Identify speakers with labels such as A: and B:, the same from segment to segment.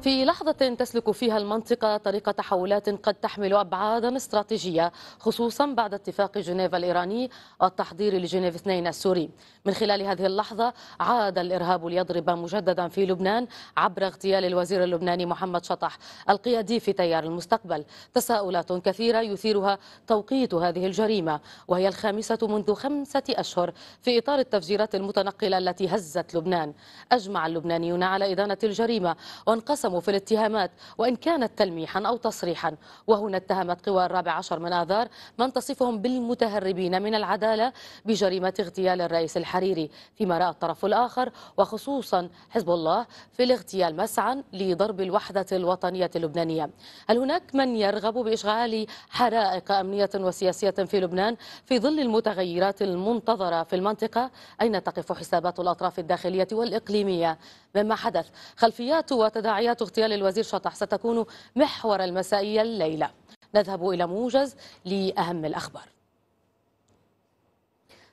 A: في لحظة تسلك فيها المنطقة طريق تحولات قد تحمل أبعادا استراتيجية خصوصا بعد اتفاق جنيف الإيراني والتحضير لجنيف 2 السوري من خلال هذه اللحظة عاد الإرهاب ليضرب مجددا في لبنان عبر اغتيال الوزير اللبناني محمد شطح القيادي في تيار المستقبل تساؤلات كثيرة يثيرها توقيت هذه الجريمة وهي الخامسة منذ خمسة أشهر في إطار التفجيرات المتنقلة التي هزت لبنان أجمع اللبنانيون على إدانة الجريمة وانقسموا تسموا في الاتهامات وإن كانت تلميحا أو تصريحا وهنا اتهمت قوى الرابع عشر من آذار من تصفهم بالمتهربين من العدالة بجريمة اغتيال الرئيس الحريري فيما رأى الطرف الآخر وخصوصا حزب الله في الاغتيال مسعا لضرب الوحدة الوطنية اللبنانية هل هناك من يرغب بإشغال حرائق أمنية وسياسية في لبنان في ظل المتغيرات المنتظرة في المنطقة أين تقف حسابات الأطراف الداخلية والإقليمية مما حدث خلفيات وتداعيات اغتيال الوزير شطح ستكون محور المسائية الليلة نذهب إلى موجز لأهم الأخبار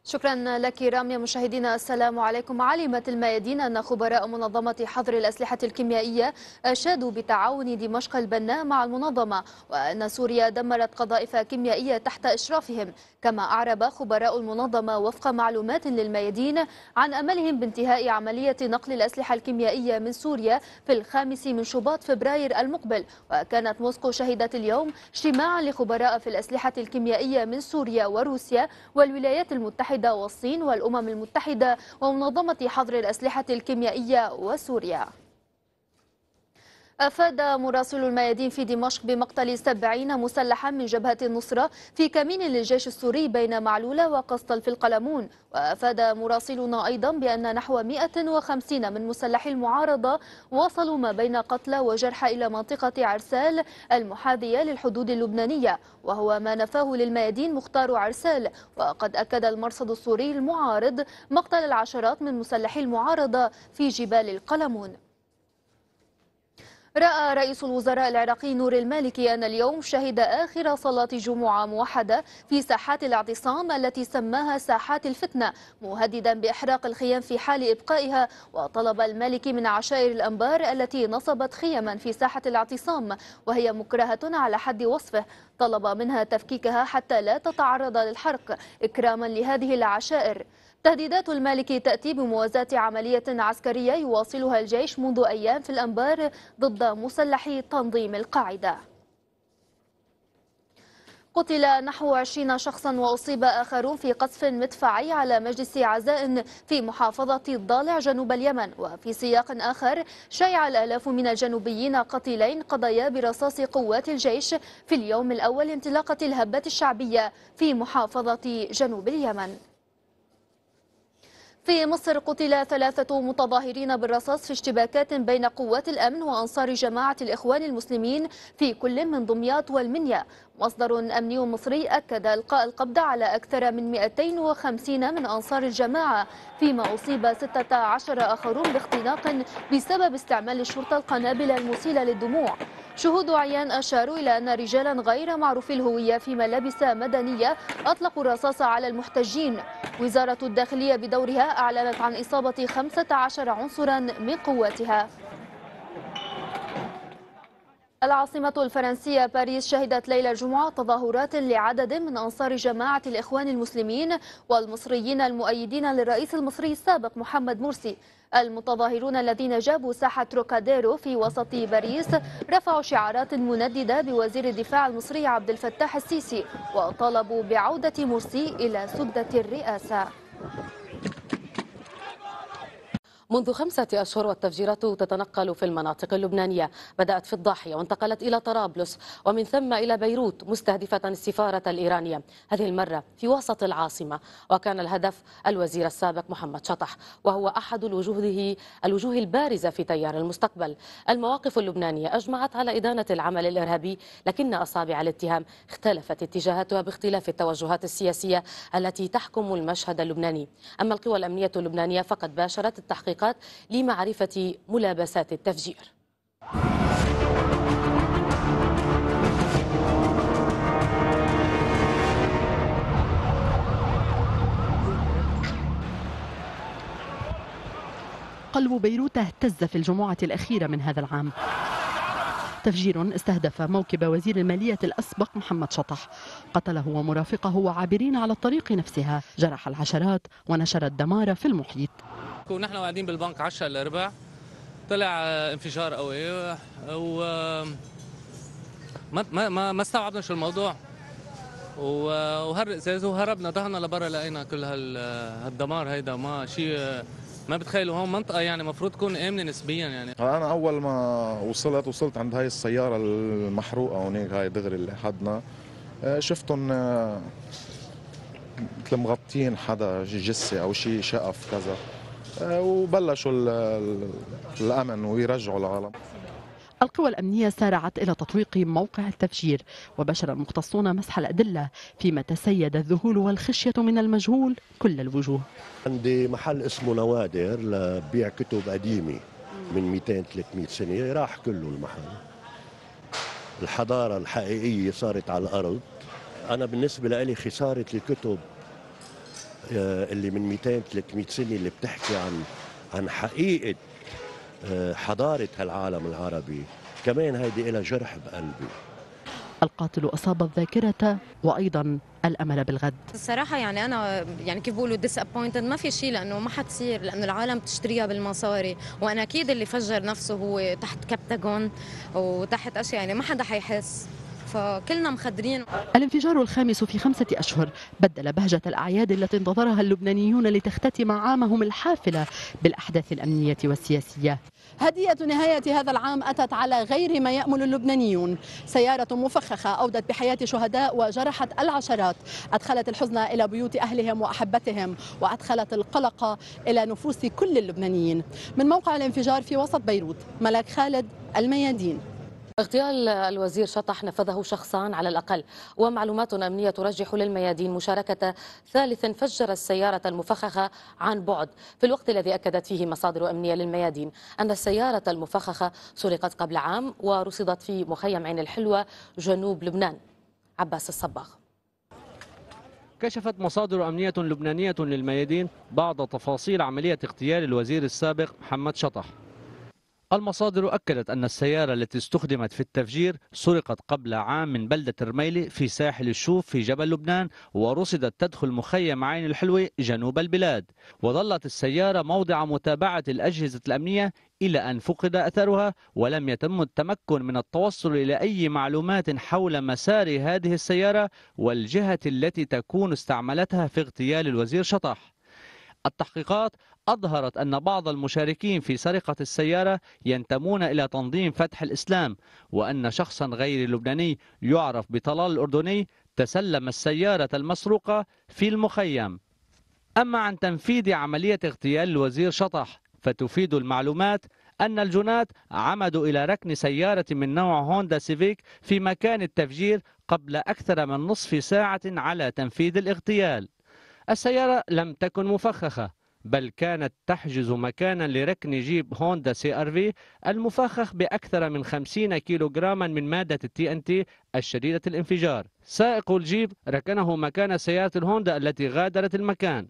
B: شكرا لك رامي مشاهدينا السلام عليكم علمت الميادين أن خبراء منظمة حظر الأسلحة الكيميائية أشادوا بتعاون دمشق البناء مع المنظمة وأن سوريا دمرت قذائف كيميائية تحت إشرافهم كما أعرب خبراء المنظمة وفق معلومات للميادين عن أملهم بانتهاء عملية نقل الأسلحة الكيميائية من سوريا في الخامس من شباط فبراير المقبل وكانت موسكو شهدت اليوم اجتماعا لخبراء في الأسلحة الكيميائية من سوريا وروسيا والولايات المتحدة المتحدة والصين والأمم المتحدة ومنظمة حظر الأسلحة الكيميائية وسوريا أفاد مراسل الميادين في دمشق بمقتل 70 مسلحا من جبهة النصرة في كمين للجيش السوري بين معلولة وقسطل في القلمون وأفاد مراسلنا أيضا بأن نحو 150 من مسلحي المعارضة وصلوا ما بين قتلى وجرحى إلى منطقة عرسال المحاذية للحدود اللبنانية وهو ما نفاه للميادين مختار عرسال وقد أكد المرصد السوري المعارض مقتل العشرات من مسلحي المعارضة في جبال القلمون رأى رئيس الوزراء العراقي نور المالكي أن اليوم شهد آخر صلاة جمعة موحدة في ساحات الاعتصام التي سماها ساحات الفتنة مهددا بإحراق الخيام في حال إبقائها وطلب المالكي من عشائر الأنبار التي نصبت خيما في ساحة الاعتصام وهي مكرهة على حد وصفه طلب منها تفكيكها حتى لا تتعرض للحرق إكراما لهذه العشائر تهديدات المالكي تأتي بموازاة عملية عسكرية يواصلها الجيش منذ أيام في الأنبار ضد مسلحي تنظيم القاعدة قتل نحو 20 شخصا وأصيب آخرون في قصف مدفعي على مجلس عزاء في محافظة الضالع جنوب اليمن وفي سياق آخر شيع الآلاف من الجنوبيين قتيلين قضيا برصاص قوات الجيش في اليوم الأول انطلاقة الهبة الشعبية في محافظة جنوب اليمن في مصر قتل ثلاثة متظاهرين بالرصاص في اشتباكات بين قوات الأمن وأنصار جماعة الإخوان المسلمين في كل من دمياط والمنيا مصدر أمني مصري أكد إلقاء القبض على أكثر من 250 من أنصار الجماعة فيما أصيب 16 آخرون باختناق بسبب استعمال الشرطة القنابل المسيلة للدموع شهود عيان أشاروا إلى أن رجالا غير معروفي الهوية في ملابس مدنية أطلقوا الرصاص على المحتجين وزارة الداخلية بدورها أعلنت عن إصابة 15 عنصرا من قواتها العاصمة الفرنسية باريس شهدت ليلة الجمعة تظاهرات لعدد من أنصار جماعة الإخوان المسلمين والمصريين المؤيدين للرئيس المصري السابق محمد مرسي المتظاهرون الذين جابوا ساحة روكاديرو في وسط باريس رفعوا شعارات منددة بوزير الدفاع المصري عبد الفتاح السيسي وطالبوا بعودة مرسي إلى سدة الرئاسة
A: منذ خمسة أشهر والتفجيرات تتنقل في المناطق اللبنانية بدأت في الضاحية وانتقلت إلى طرابلس ومن ثم إلى بيروت مستهدفة السفارة الإيرانية هذه المرة في وسط العاصمة وكان الهدف الوزير السابق محمد شطح وهو أحد الوجوه الوجوه البارزة في تيار المستقبل المواقف اللبنانية أجمعت على إدانة العمل الإرهابي لكن أصابع الاتهام اختلفت اتجاهاتها باختلاف التوجهات السياسية التي تحكم المشهد اللبناني أما القوى الأمنية اللبنانية فقد باشرت التحقيق التحقيقات لمعرفة ملابسات التفجير
C: قلب بيروت اهتز في الجمعة الأخيرة من هذا العام تفجير استهدف موكب وزير المالية الأسبق محمد شطح قتله ومرافقه وعابرين على الطريق نفسها جرح العشرات ونشر الدمار في المحيط
D: ونحن قاعدين بالبنك 10 الأربع طلع انفجار قوي و ما ما ما استوعبنا شو الموضوع وهر ازازه وهربنا ظهرنا لبرا لقينا كل هالدمار هيدا ما شيء ما بتخيلوا هون منطقه يعني المفروض تكون امنه نسبيا يعني
E: انا اول ما
B: وصلت وصلت عند هاي السياره المحروقه هونيك هاي دغري اللي حدنا آه، شفتهم آه، مثل مغطيين حدا جسة او شيء شقف كذا آه، وبلشوا الامن ويرجعوا العالم
C: القوى الأمنية سارعت إلى تطويق موقع التفجير وبشر المختصون مسح الأدلة فيما تسيد الذهول والخشية من المجهول كل الوجوه عندي محل
F: اسمه نوادر لبيع كتب قديمة من 200-300 سنة راح كله المحل الحضارة الحقيقية صارت على الأرض أنا بالنسبة لي خسارة الكتب آه، اللي من 200 300 سنه اللي بتحكي عن عن حقيقه آه، حضارة هالعالم العربي
G: كمان هيدي إلها جرح بقلبي
C: القاتل أصاب الذاكرة وأيضا الأمل بالغد
A: الصراحة يعني أنا يعني كيف بقولوا disappointed ما في شيء لأنه ما حتصير لأنه العالم بتشتريها بالمصاري وأنا أكيد اللي فجر نفسه هو تحت كابتاجون وتحت أشياء يعني ما حدا حيحس فكلنا مخدرين
C: الانفجار الخامس في خمسة أشهر بدل بهجة الأعياد التي انتظرها اللبنانيون لتختتم عامهم الحافلة بالأحداث الأمنية والسياسية هدية نهاية هذا العام أتت على غير ما يأمل اللبنانيون سيارة مفخخة أودت بحياة شهداء وجرحت العشرات أدخلت الحزن إلى بيوت أهلهم وأحبتهم وأدخلت القلق إلى نفوس كل اللبنانيين من موقع الانفجار في وسط بيروت ملاك خالد الميادين اغتيال الوزير شطح نفذه شخصان على الأقل ومعلومات أمنية
A: ترجح للميادين مشاركة ثالث فجر السيارة المفخخة عن بعد في الوقت الذي أكدت فيه مصادر أمنية للميادين أن السيارة المفخخة سرقت قبل عام ورصدت في مخيم عين الحلوة جنوب لبنان عباس الصباغ
D: كشفت مصادر أمنية لبنانية للميادين بعض تفاصيل عملية اغتيال الوزير السابق محمد شطح المصادر أكدت أن السيارة التي استخدمت في التفجير سرقت قبل عام من بلدة الرميلي في ساحل الشوف في جبل لبنان ورصدت تدخل مخيم عين الحلوة جنوب البلاد وظلت السيارة موضع متابعة الأجهزة الأمنية إلى أن فقد أثرها ولم يتم التمكن من التوصل إلى أي معلومات حول مسار هذه السيارة والجهة التي تكون استعملتها في اغتيال الوزير شطح التحقيقات أظهرت أن بعض المشاركين في سرقة السيارة ينتمون إلى تنظيم فتح الإسلام وأن شخصا غير لبناني يعرف بطلال الأردني تسلم السيارة المسروقة في المخيم أما عن تنفيذ عملية اغتيال الوزير شطح فتفيد المعلومات أن الجنات عمدوا إلى ركن سيارة من نوع هوندا سيفيك في مكان التفجير قبل أكثر من نصف ساعة على تنفيذ الاغتيال السيارة لم تكن مفخخة بل كانت تحجز مكانا لركن جيب هوندا سي ار في المفخخ باكثر من 50 كيلوغراما من ماده التي ان تي الشديده الانفجار. سائق الجيب ركنه مكان سياره الهوندا التي غادرت المكان.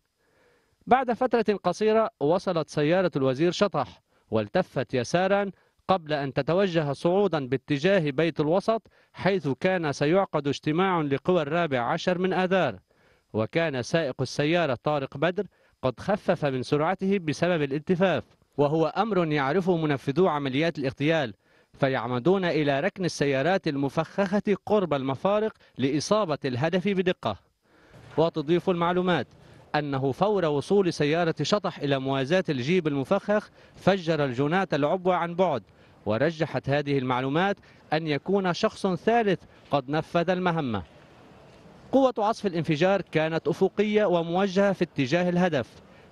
D: بعد فتره قصيره وصلت سياره الوزير شطح والتفت يسارا قبل ان تتوجه صعودا باتجاه بيت الوسط حيث كان سيعقد اجتماع لقوى الرابع عشر من اذار. وكان سائق السيارة طارق بدر قد خفف من سرعته بسبب الالتفاف وهو أمر يعرفه منفذو عمليات الاغتيال فيعمدون إلى ركن السيارات المفخخة قرب المفارق لإصابة الهدف بدقة وتضيف المعلومات أنه فور وصول سيارة شطح إلى موازاة الجيب المفخخ فجر الجنات العبوة عن بعد ورجحت هذه المعلومات أن يكون شخص ثالث قد نفذ المهمة قوة عصف الانفجار كانت أفقية وموجهة في اتجاه الهدف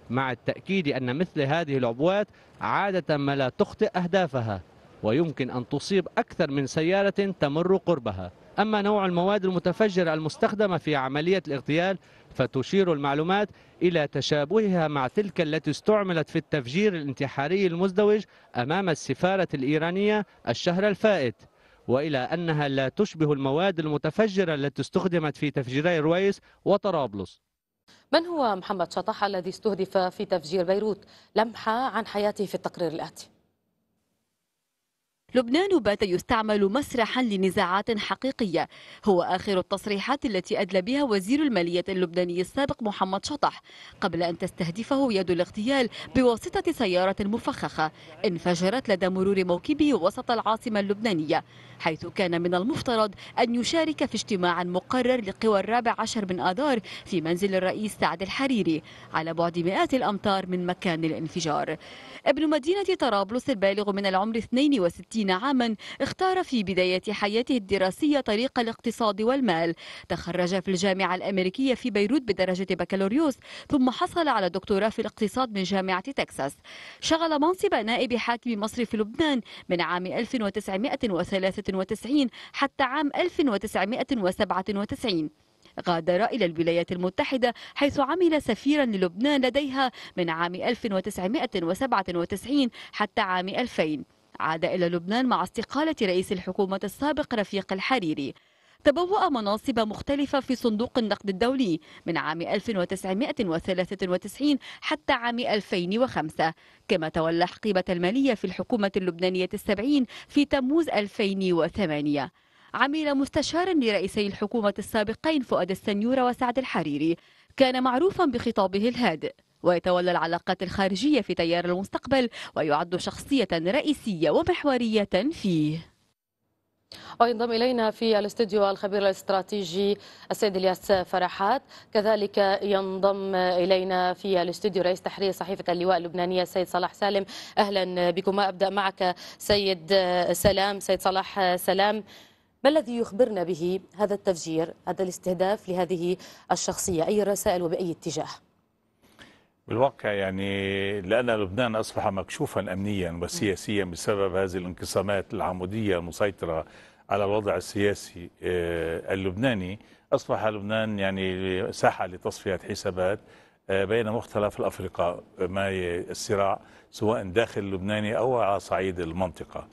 D: مع التأكيد أن مثل هذه العبوات عادة ما لا تخطئ أهدافها ويمكن أن تصيب أكثر من سيارة تمر قربها أما نوع المواد المتفجرة المستخدمة في عملية الاغتيال فتشير المعلومات إلى تشابهها مع تلك التي استعملت في التفجير الانتحاري المزدوج أمام السفارة الإيرانية الشهر الفائت وإلى أنها لا تشبه المواد المتفجرة التي استخدمت في تفجيري رويس وطرابلس
A: من هو محمد شطح الذي استهدف في تفجير بيروت لمحة
H: عن حياته في التقرير الآتي لبنان بات يستعمل مسرحا لنزاعات حقيقية هو آخر التصريحات التي أدلى بها وزير المالية اللبناني السابق محمد شطح قبل أن تستهدفه يد الاغتيال بواسطة سيارة مفخخة انفجرت لدى مرور موكبه وسط العاصمة اللبنانية حيث كان من المفترض أن يشارك في اجتماع مقرر لقوى الرابع عشر من آذار في منزل الرئيس سعد الحريري على بعد مئات الأمتار من مكان الانفجار ابن مدينة طرابلس البالغ من العمر 62 وثلاثين عاما اختار في بداية حياته الدراسية طريق الاقتصاد والمال تخرج في الجامعة الأمريكية في بيروت بدرجة بكالوريوس ثم حصل على دكتوراه في الاقتصاد من جامعة تكساس شغل منصب نائب حاكم مصر في لبنان من عام 1993 حتى عام 1997 غادر إلى الولايات المتحدة حيث عمل سفيرا للبنان لديها من عام 1997 حتى عام 2000 عاد إلى لبنان مع استقالة رئيس الحكومة السابق رفيق الحريري تبوأ مناصب مختلفة في صندوق النقد الدولي من عام 1993 حتى عام 2005 كما تولى حقيبة المالية في الحكومة اللبنانية السبعين في تموز 2008 عمل مستشارا لرئيسي الحكومة السابقين فؤاد السنيور وسعد الحريري كان معروفا بخطابه الهادئ ويتولى العلاقات الخارجية في تيار المستقبل ويعد شخصية رئيسية ومحورية فيه
A: وينضم إلينا في الاستوديو الخبير الاستراتيجي السيد الياس فرحات كذلك ينضم إلينا في الاستوديو رئيس تحرير صحيفة اللواء اللبنانية السيد صلاح سالم أهلا بكما أبدأ معك سيد سلام سيد صلاح سلام ما الذي يخبرنا به هذا التفجير هذا الاستهداف لهذه الشخصية أي الرسائل وبأي اتجاه
G: بالواقع يعني لأن لبنان أصبح مكشوفا أمنيا وسياسيا بسبب هذه الانقسامات العمودية المسيطرة على الوضع السياسي آه، اللبناني أصبح لبنان يعني ساحة لتصفية حسابات آه، بين مختلف الأفرقاء ما الصراع سواء داخل اللبناني أو على صعيد المنطقة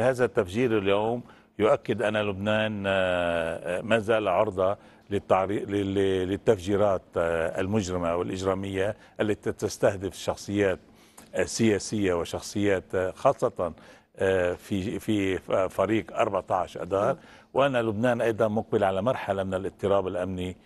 G: هذا التفجير اليوم يؤكد أن لبنان آه، ما زال عرضة للتفجيرات آه، المجرمة والإجرامية التي تستهدف شخصيات آه، سياسية وشخصيات آه، خاصة في في فريق 14 اذار نعم. وأن لبنان أيضا مقبل على مرحلة من الاضطراب الأمني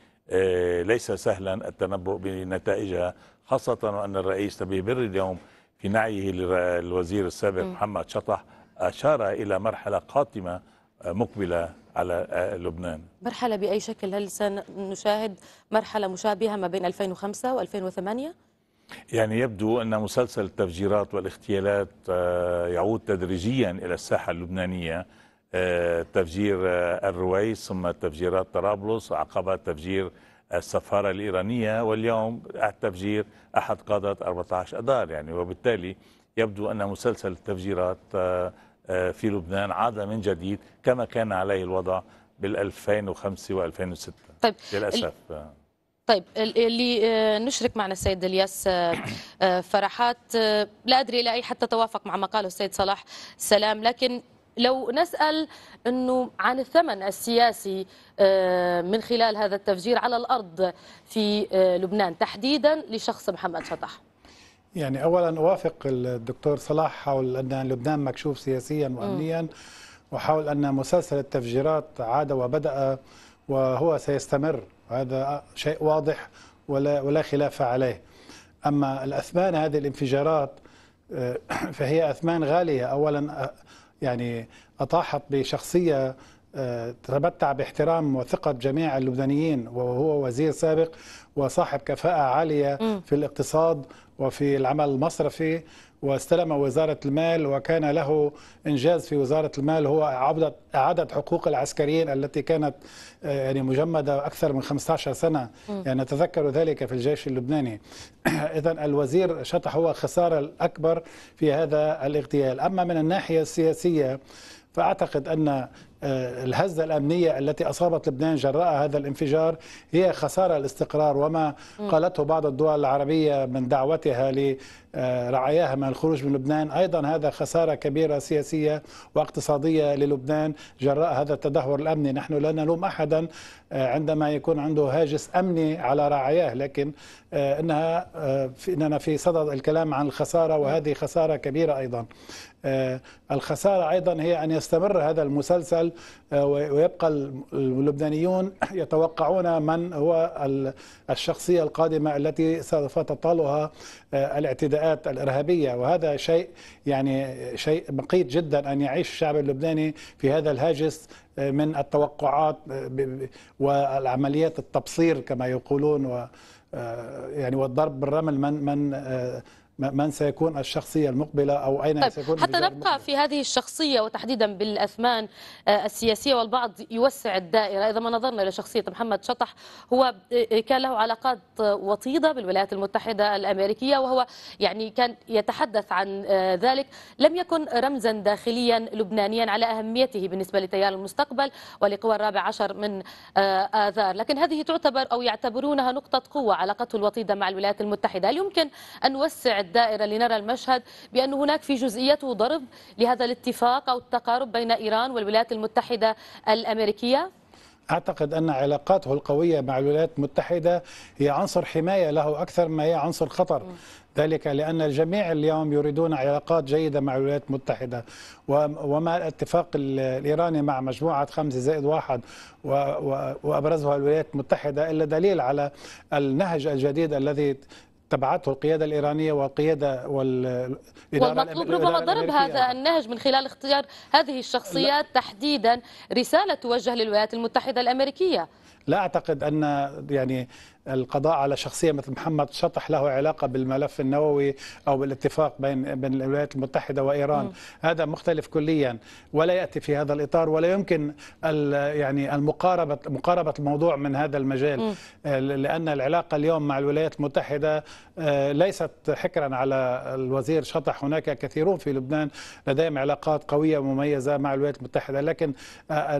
G: ليس سهلا التنبؤ بنتائجها خاصة وأن الرئيس نبيه بري اليوم في نعيه للوزير السابق محمد شطح أشار إلى مرحلة قاتمة مقبلة على آه، لبنان
A: مرحلة بأي شكل هل سنشاهد مرحلة مشابهة ما بين 2005 و2008
G: يعني يبدو أن مسلسل التفجيرات والاغتيالات آه، يعود تدريجيا إلى الساحة اللبنانية آه، تفجير الرويس ثم تفجيرات طرابلس عقبها تفجير السفارة الإيرانية واليوم التفجير أحد قادة 14 أدار يعني وبالتالي يبدو أن مسلسل التفجيرات آه، في لبنان عاد من جديد كما كان عليه الوضع بال 2005 و 2006 طيب للاسف آه.
A: طيب اللي آه، نشرك معنا السيد الياس فرحات لا ادري الى اي حتى توافق مع ما قاله السيد صلاح سلام لكن لو نسال انه عن الثمن السياسي من خلال هذا التفجير على الارض في لبنان تحديدا لشخص محمد شطح
I: يعني اولا اوافق الدكتور صلاح حول ان لبنان مكشوف سياسيا وامنيا وحول ان مسلسل التفجيرات عاد وبدا وهو سيستمر هذا شيء واضح ولا ولا خلاف عليه اما الاثمان هذه الانفجارات آه، فهي اثمان غاليه اولا آه، يعني اطاحت بشخصيه آه، تمتع باحترام وثقة جميع اللبنانيين وهو وزير سابق وصاحب كفاءة عالية في الاقتصاد وفي العمل المصرفي واستلم وزارة المال وكان له إنجاز في وزارة المال هو إعادة حقوق العسكريين التي كانت آه، يعني مجمدة أكثر من 15 سنة يعني نتذكر ذلك في الجيش اللبناني إذا الوزير شطح هو الخسارة الأكبر في هذا الاغتيال أما من الناحية السياسية فأعتقد أن آه، الهزة الأمنية التي أصابت لبنان جراء هذا الانفجار هي خسارة الاستقرار وما قالته بعض الدول العربية من دعوتها آه، رعاياها من الخروج من لبنان أيضا هذا خسارة كبيرة سياسية واقتصادية للبنان جراء هذا التدهور الأمني نحن لا نلوم أحدا آه، عندما يكون عنده هاجس أمني على رعاياه لكن آه، إنها إننا في صدد الكلام عن الخسارة وهذه خسارة كبيرة أيضا الخسارة أيضا هي أن يستمر هذا المسلسل ويبقى اللبنانيون يتوقعون من هو الشخصية القادمة التي سوف تطالها الاعتداء الفئات الارهابيه وهذا شيء يعني شيء مقيت جدا ان يعيش الشعب اللبناني في هذا الهاجس آه، من التوقعات آه، والعمليات التبصير كما يقولون و آه، يعني والضرب بالرمل من من من سيكون الشخصية المقبلة أو أين طيب سيكون حتى نبقى المقبلة.
A: في هذه الشخصية وتحديدا بالأثمان آه، السياسية والبعض يوسع الدائرة إذا ما نظرنا إلى شخصية محمد شطح هو آه، كان له علاقات آه، وطيدة بالولايات المتحدة الأمريكية وهو يعني كان يتحدث عن ذلك لم يكن رمزا داخليا لبنانيا على أهميته بالنسبة لتيار المستقبل ولقوى الرابع عشر من آذار لكن هذه تعتبر أو يعتبرونها نقطة قوة علاقته الوطيدة مع الولايات المتحدة هل يمكن أن نوسع الدائرة لنرى المشهد بأن هناك في جزئيته ضرب لهذا الاتفاق أو التقارب بين إيران والولايات المتحدة الأمريكية؟
I: أعتقد أن علاقاته القوية مع الولايات المتحدة هي عنصر حماية له أكثر ما هي عنصر خطر ذلك لأن الجميع اليوم يريدون علاقات جيدة مع الولايات المتحدة وما الاتفاق الإيراني مع مجموعة خمسة زائد واحد وأبرزها الولايات المتحدة إلا دليل على النهج الجديد الذي تبعته القيادة الإيرانية والقيادة والإدارة والمطلوب ربما ضرب هذا
A: النهج من خلال اختيار هذه الشخصيات لا. تحديدا رسالة توجه للولايات المتحدة الأمريكية
I: لا أعتقد أن يعني القضاء على شخصيه مثل محمد شطح له علاقه بالملف النووي او بالاتفاق بين بين الولايات المتحده وايران م. هذا مختلف كليا ولا ياتي في هذا الاطار ولا يمكن يعني المقاربه مقاربه الموضوع من هذا المجال م. آه، لان العلاقه اليوم مع الولايات المتحده آه، ليست حكرا على الوزير شطح هناك كثيرون في لبنان لديهم علاقات قويه ومميزه مع الولايات المتحده لكن آه،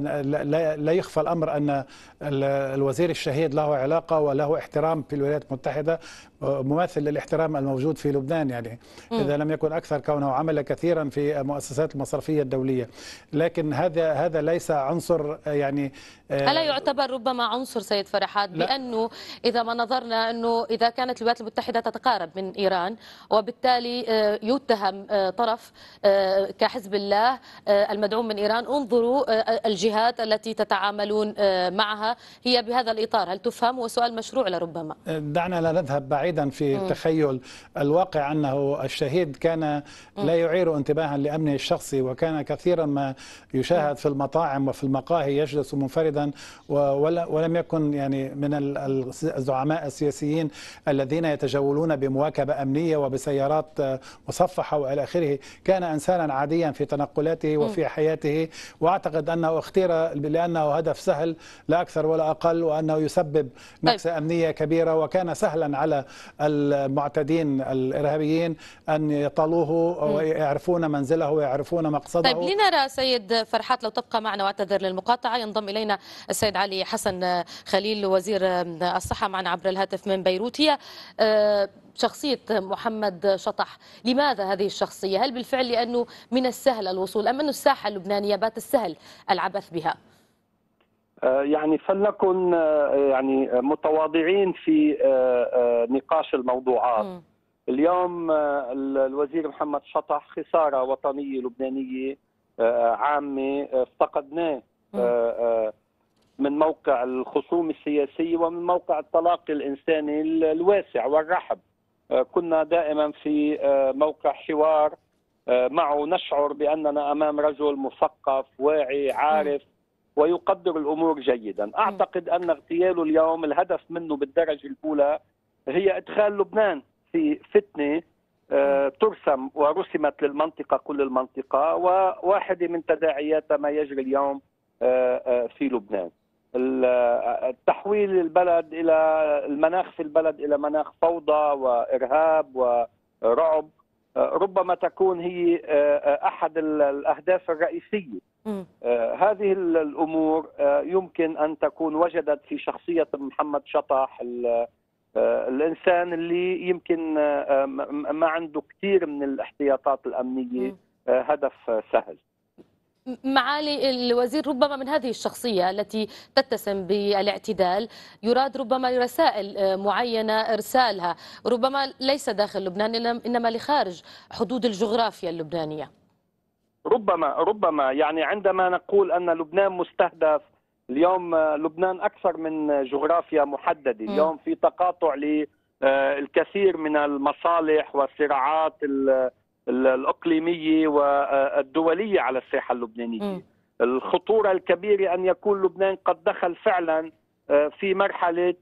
I: لا يخفى الامر ان الوزير الشهيد له علاقه وله واحترام في الولايات المتحده مماثل للاحترام الموجود في لبنان يعني م. اذا لم يكن اكثر كونه عمل كثيرا في المؤسسات المصرفيه الدوليه لكن هذا هذا ليس عنصر يعني آه، الا
A: يعتبر ربما عنصر سيد فرحات بانه اذا ما نظرنا انه اذا كانت الولايات المتحده تتقارب من ايران وبالتالي آه، يتهم آه، طرف كحزب الله المدعوم من ايران انظروا الجهات التي تتعاملون معها هي بهذا الاطار هل تفهم وسؤال مشروع لربما
I: دعنا لا نذهب بعيد بعيدا في تخيل الواقع أنه الشهيد كان لا يعير انتباها لأمنه الشخصي وكان كثيرا ما يشاهد في المطاعم وفي المقاهي يجلس منفردا ولم يكن يعني من الزعماء السياسيين الذين يتجولون بمواكبة أمنية وبسيارات مصفحة وإلى آخره كان إنسانا عاديا في تنقلاته وفي حياته وأعتقد أنه اختير لأنه هدف سهل لا أكثر ولا أقل وأنه يسبب طيب. نكسة أمنية كبيرة وكان سهلا على المعتدين الارهابيين ان يطالوه ويعرفون منزله ويعرفون مقصده طيب لنرى
A: سيد فرحات لو تبقى معنا واعتذر للمقاطعه ينضم الينا السيد علي حسن خليل وزير الصحه معنا عبر الهاتف من بيروت هي آه، شخصية محمد شطح لماذا هذه الشخصية هل بالفعل لأنه من السهل الوصول أم أن الساحة اللبنانية بات السهل العبث بها
J: آه، يعني فلنكن آه، يعني متواضعين في آه، نقاش الموضوعات اليوم الوزير محمد شطح خسارة وطنية لبنانية عامة افتقدناه من موقع الخصوم السياسي ومن موقع التلاقي الإنساني الواسع والرحب كنا دائما في موقع حوار معه نشعر بأننا أمام رجل مثقف واعي عارف م. ويقدر الامور جيدا، اعتقد ان اغتياله اليوم الهدف منه بالدرجه الاولى هي ادخال لبنان في فتنه آه، ترسم ورسمت للمنطقه كل المنطقه وواحده من تداعيات ما يجري اليوم آه، آه، في لبنان. تحويل البلد الى المناخ في البلد الى مناخ فوضى وارهاب ورعب ربما تكون هي احد الاهداف الرئيسيه آه، هذه الامور آه، يمكن ان تكون وجدت في شخصيه محمد شطح آه، الانسان اللي يمكن ما عنده كثير من الاحتياطات الامنيه هدف سهل
A: معالي الوزير ربما من هذه الشخصية التي تتسم بالاعتدال يراد ربما رسائل معينة إرسالها ربما ليس داخل لبنان إنما لخارج حدود الجغرافيا اللبنانية
J: ربما ربما يعني عندما نقول ان لبنان مستهدف اليوم آه، لبنان اكثر من جغرافيا محدده اليوم في تقاطع للكثير آه، من المصالح والصراعات الاقليميه والدوليه على الساحه اللبنانيه الخطوره الكبيره ان يكون لبنان قد دخل فعلا آه، في مرحله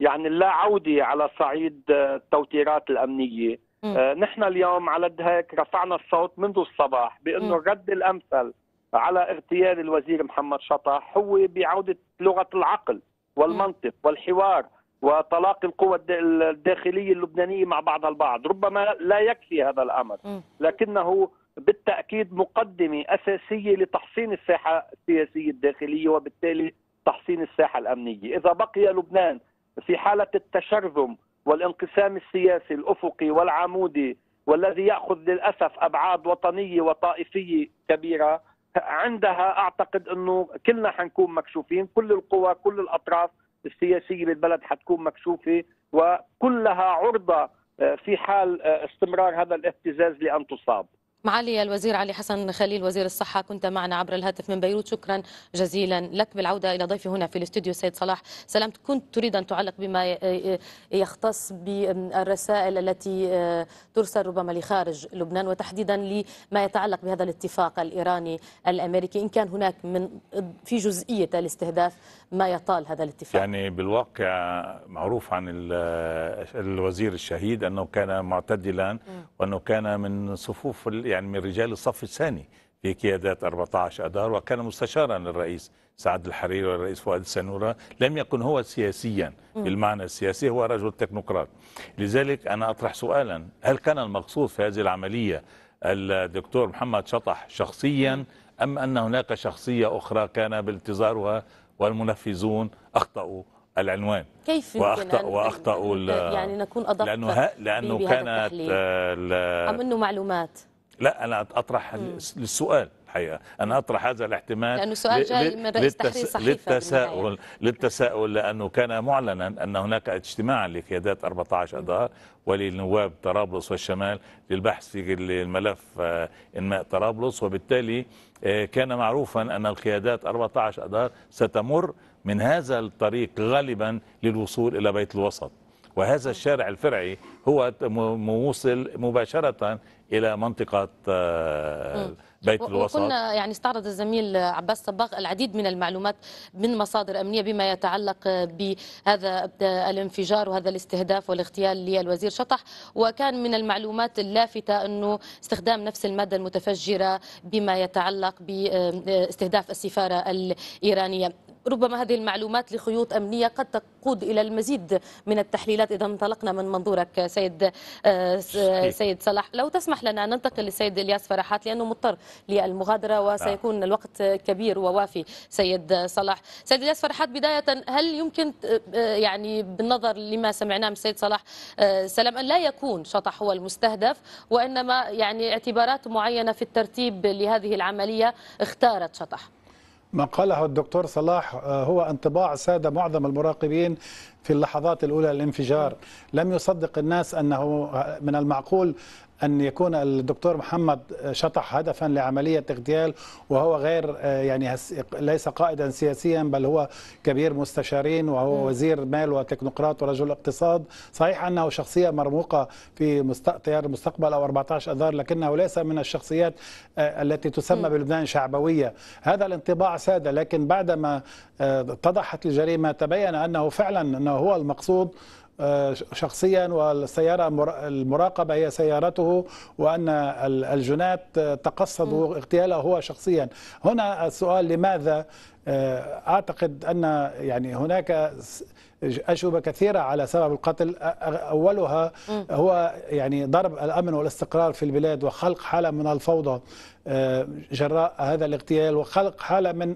J: يعني اللا عوده على صعيد التوتيرات الامنيه آه، نحن اليوم على قد هيك رفعنا الصوت منذ الصباح بانه الرد الامثل على اغتيال الوزير محمد شطح هو بعوده لغه العقل والمنطق والحوار وطلاق القوى الداخليه اللبنانيه مع بعضها البعض، ربما لا يكفي هذا الامر لكنه بالتاكيد مقدمه اساسيه لتحصين الساحه السياسيه الداخليه وبالتالي تحصين الساحه الامنيه، اذا بقي لبنان في حاله التشرذم والانقسام السياسي الافقي والعمودي والذي ياخذ للاسف ابعاد وطنيه وطائفيه كبيره عندها اعتقد انه كلنا حنكون مكشوفين كل القوى كل الاطراف السياسيه بالبلد حتكون مكشوفه وكلها عرضه آه، في حال آه، استمرار هذا الاهتزاز لان تصاب
A: معالي الوزير علي حسن خليل وزير الصحة كنت معنا عبر الهاتف من بيروت شكرا جزيلا لك بالعودة إلى ضيفي هنا في الاستوديو سيد صلاح سلام كنت تريد أن تعلق بما يختص بالرسائل التي آه، ترسل ربما لخارج لبنان وتحديدا لما يتعلق بهذا الاتفاق الإيراني الأمريكي إن كان هناك من في جزئية الاستهداف ما يطال هذا الاتفاق
G: يعني بالواقع معروف عن آه، الوزير الشهيد أنه كان معتدلا وأنه كان من صفوف يعني من رجال الصف الثاني في قيادات 14 اذار وكان مستشارا للرئيس سعد الحريري والرئيس فؤاد السنورة لم يكن هو سياسيا بالمعنى السياسي هو رجل تكنوقراط لذلك أنا أطرح سؤالا هل كان المقصود في هذه العملية الدكتور محمد شطح شخصيا أم أن هناك شخصية أخرى كان بانتظارها والمنفذون أخطأوا العنوان كيف واخطا واخطاوا يعني
A: نكون ادق لانه لانه كانت أم أنه معلومات
G: لا انا اطرح للسؤال الحقيقه انا اطرح هذا الاحتمال لانه سؤال جاي من رئيس تحرير صحيفه للتساؤل للتساؤل لانه كان معلنا ان هناك اجتماعا لقيادات 14 اذار ولنواب طرابلس والشمال للبحث في الملف آه، انماء طرابلس وبالتالي آه، كان معروفا ان القيادات 14 اذار ستمر من هذا الطريق غالبا للوصول الى بيت الوسط وهذا الشارع الفرعي هو موصل مباشرة إلى منطقة آه، بيت الوسط وكنا
A: يعني استعرض الزميل عباس صباغ العديد من المعلومات من مصادر أمنية بما يتعلق بهذا الانفجار وهذا الاستهداف والاغتيال للوزير شطح وكان من المعلومات اللافتة أنه استخدام نفس المادة المتفجرة بما يتعلق باستهداف السفارة الإيرانية ربما هذه المعلومات لخيوط أمنية قد تقود إلى المزيد من التحليلات إذا انطلقنا من منظورك سيد آه، سيد صلاح لو تسمح لنا ننتقل للسيد إلياس فرحات لأنه مضطر للمغادرة نعم. وسيكون الوقت كبير ووافي سيد صلاح سيد إلياس فرحات بداية هل يمكن آه، آه، يعني بالنظر لما سمعناه من السيد صلاح سلام أن لا يكون شطح هو المستهدف وإنما يعني اعتبارات معينة في الترتيب لهذه العملية اختارت شطح
I: ما قاله الدكتور صلاح آه، هو انطباع ساده معظم المراقبين في اللحظات الأولى للانفجار لم يصدق الناس أنه آه، من المعقول أن يكون الدكتور محمد شطح هدفا لعملية اغتيال وهو غير آه، يعني ليس قائدا سياسيا بل هو كبير مستشارين وهو وزير مال وتكنوقراط ورجل اقتصاد صحيح أنه شخصية مرموقة في تيار المستقبل أو 14 أذار لكنه ليس من الشخصيات آه، التي تسمى بلبنان شعبوية هذا الانطباع ساد لكن بعدما آه، اتضحت الجريمة تبين أنه فعلا أنه هو المقصود آه، شخصيا والسيارة المراقبة هي سيارته وأن الجنات آه، تقصدوا اغتياله هو شخصيا هنا السؤال لماذا آه، أعتقد أن يعني هناك أشوبة كثيرة على سبب القتل أولها هو يعني ضرب الأمن والاستقرار في البلاد وخلق حالة من الفوضى آه، جراء هذا الاغتيال وخلق حالة من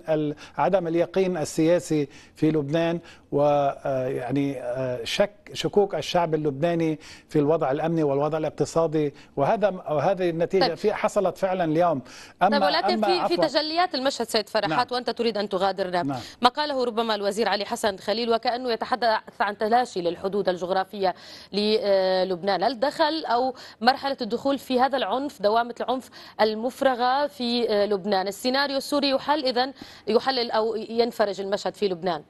I: عدم اليقين السياسي في لبنان ويعني آه، آه، شك شكوك الشعب اللبناني في الوضع الأمني والوضع الاقتصادي وهذا وهذه النتيجة طيب. في حصلت فعلا اليوم أما طيب ولكن أما في, في
A: تجليات المشهد سيد فرحات نعم. وأنت تريد أن تغادرنا نعم. ما قاله ربما الوزير علي حسن خليل وكأنه يتحدث نتحدث عن تلاشي للحدود الجغرافية للبنان هل دخل أو مرحلة الدخول في هذا العنف دوامة العنف المفرغة في لبنان السيناريو السوري يحل إذن يحلل أو ينفرج المشهد في لبنان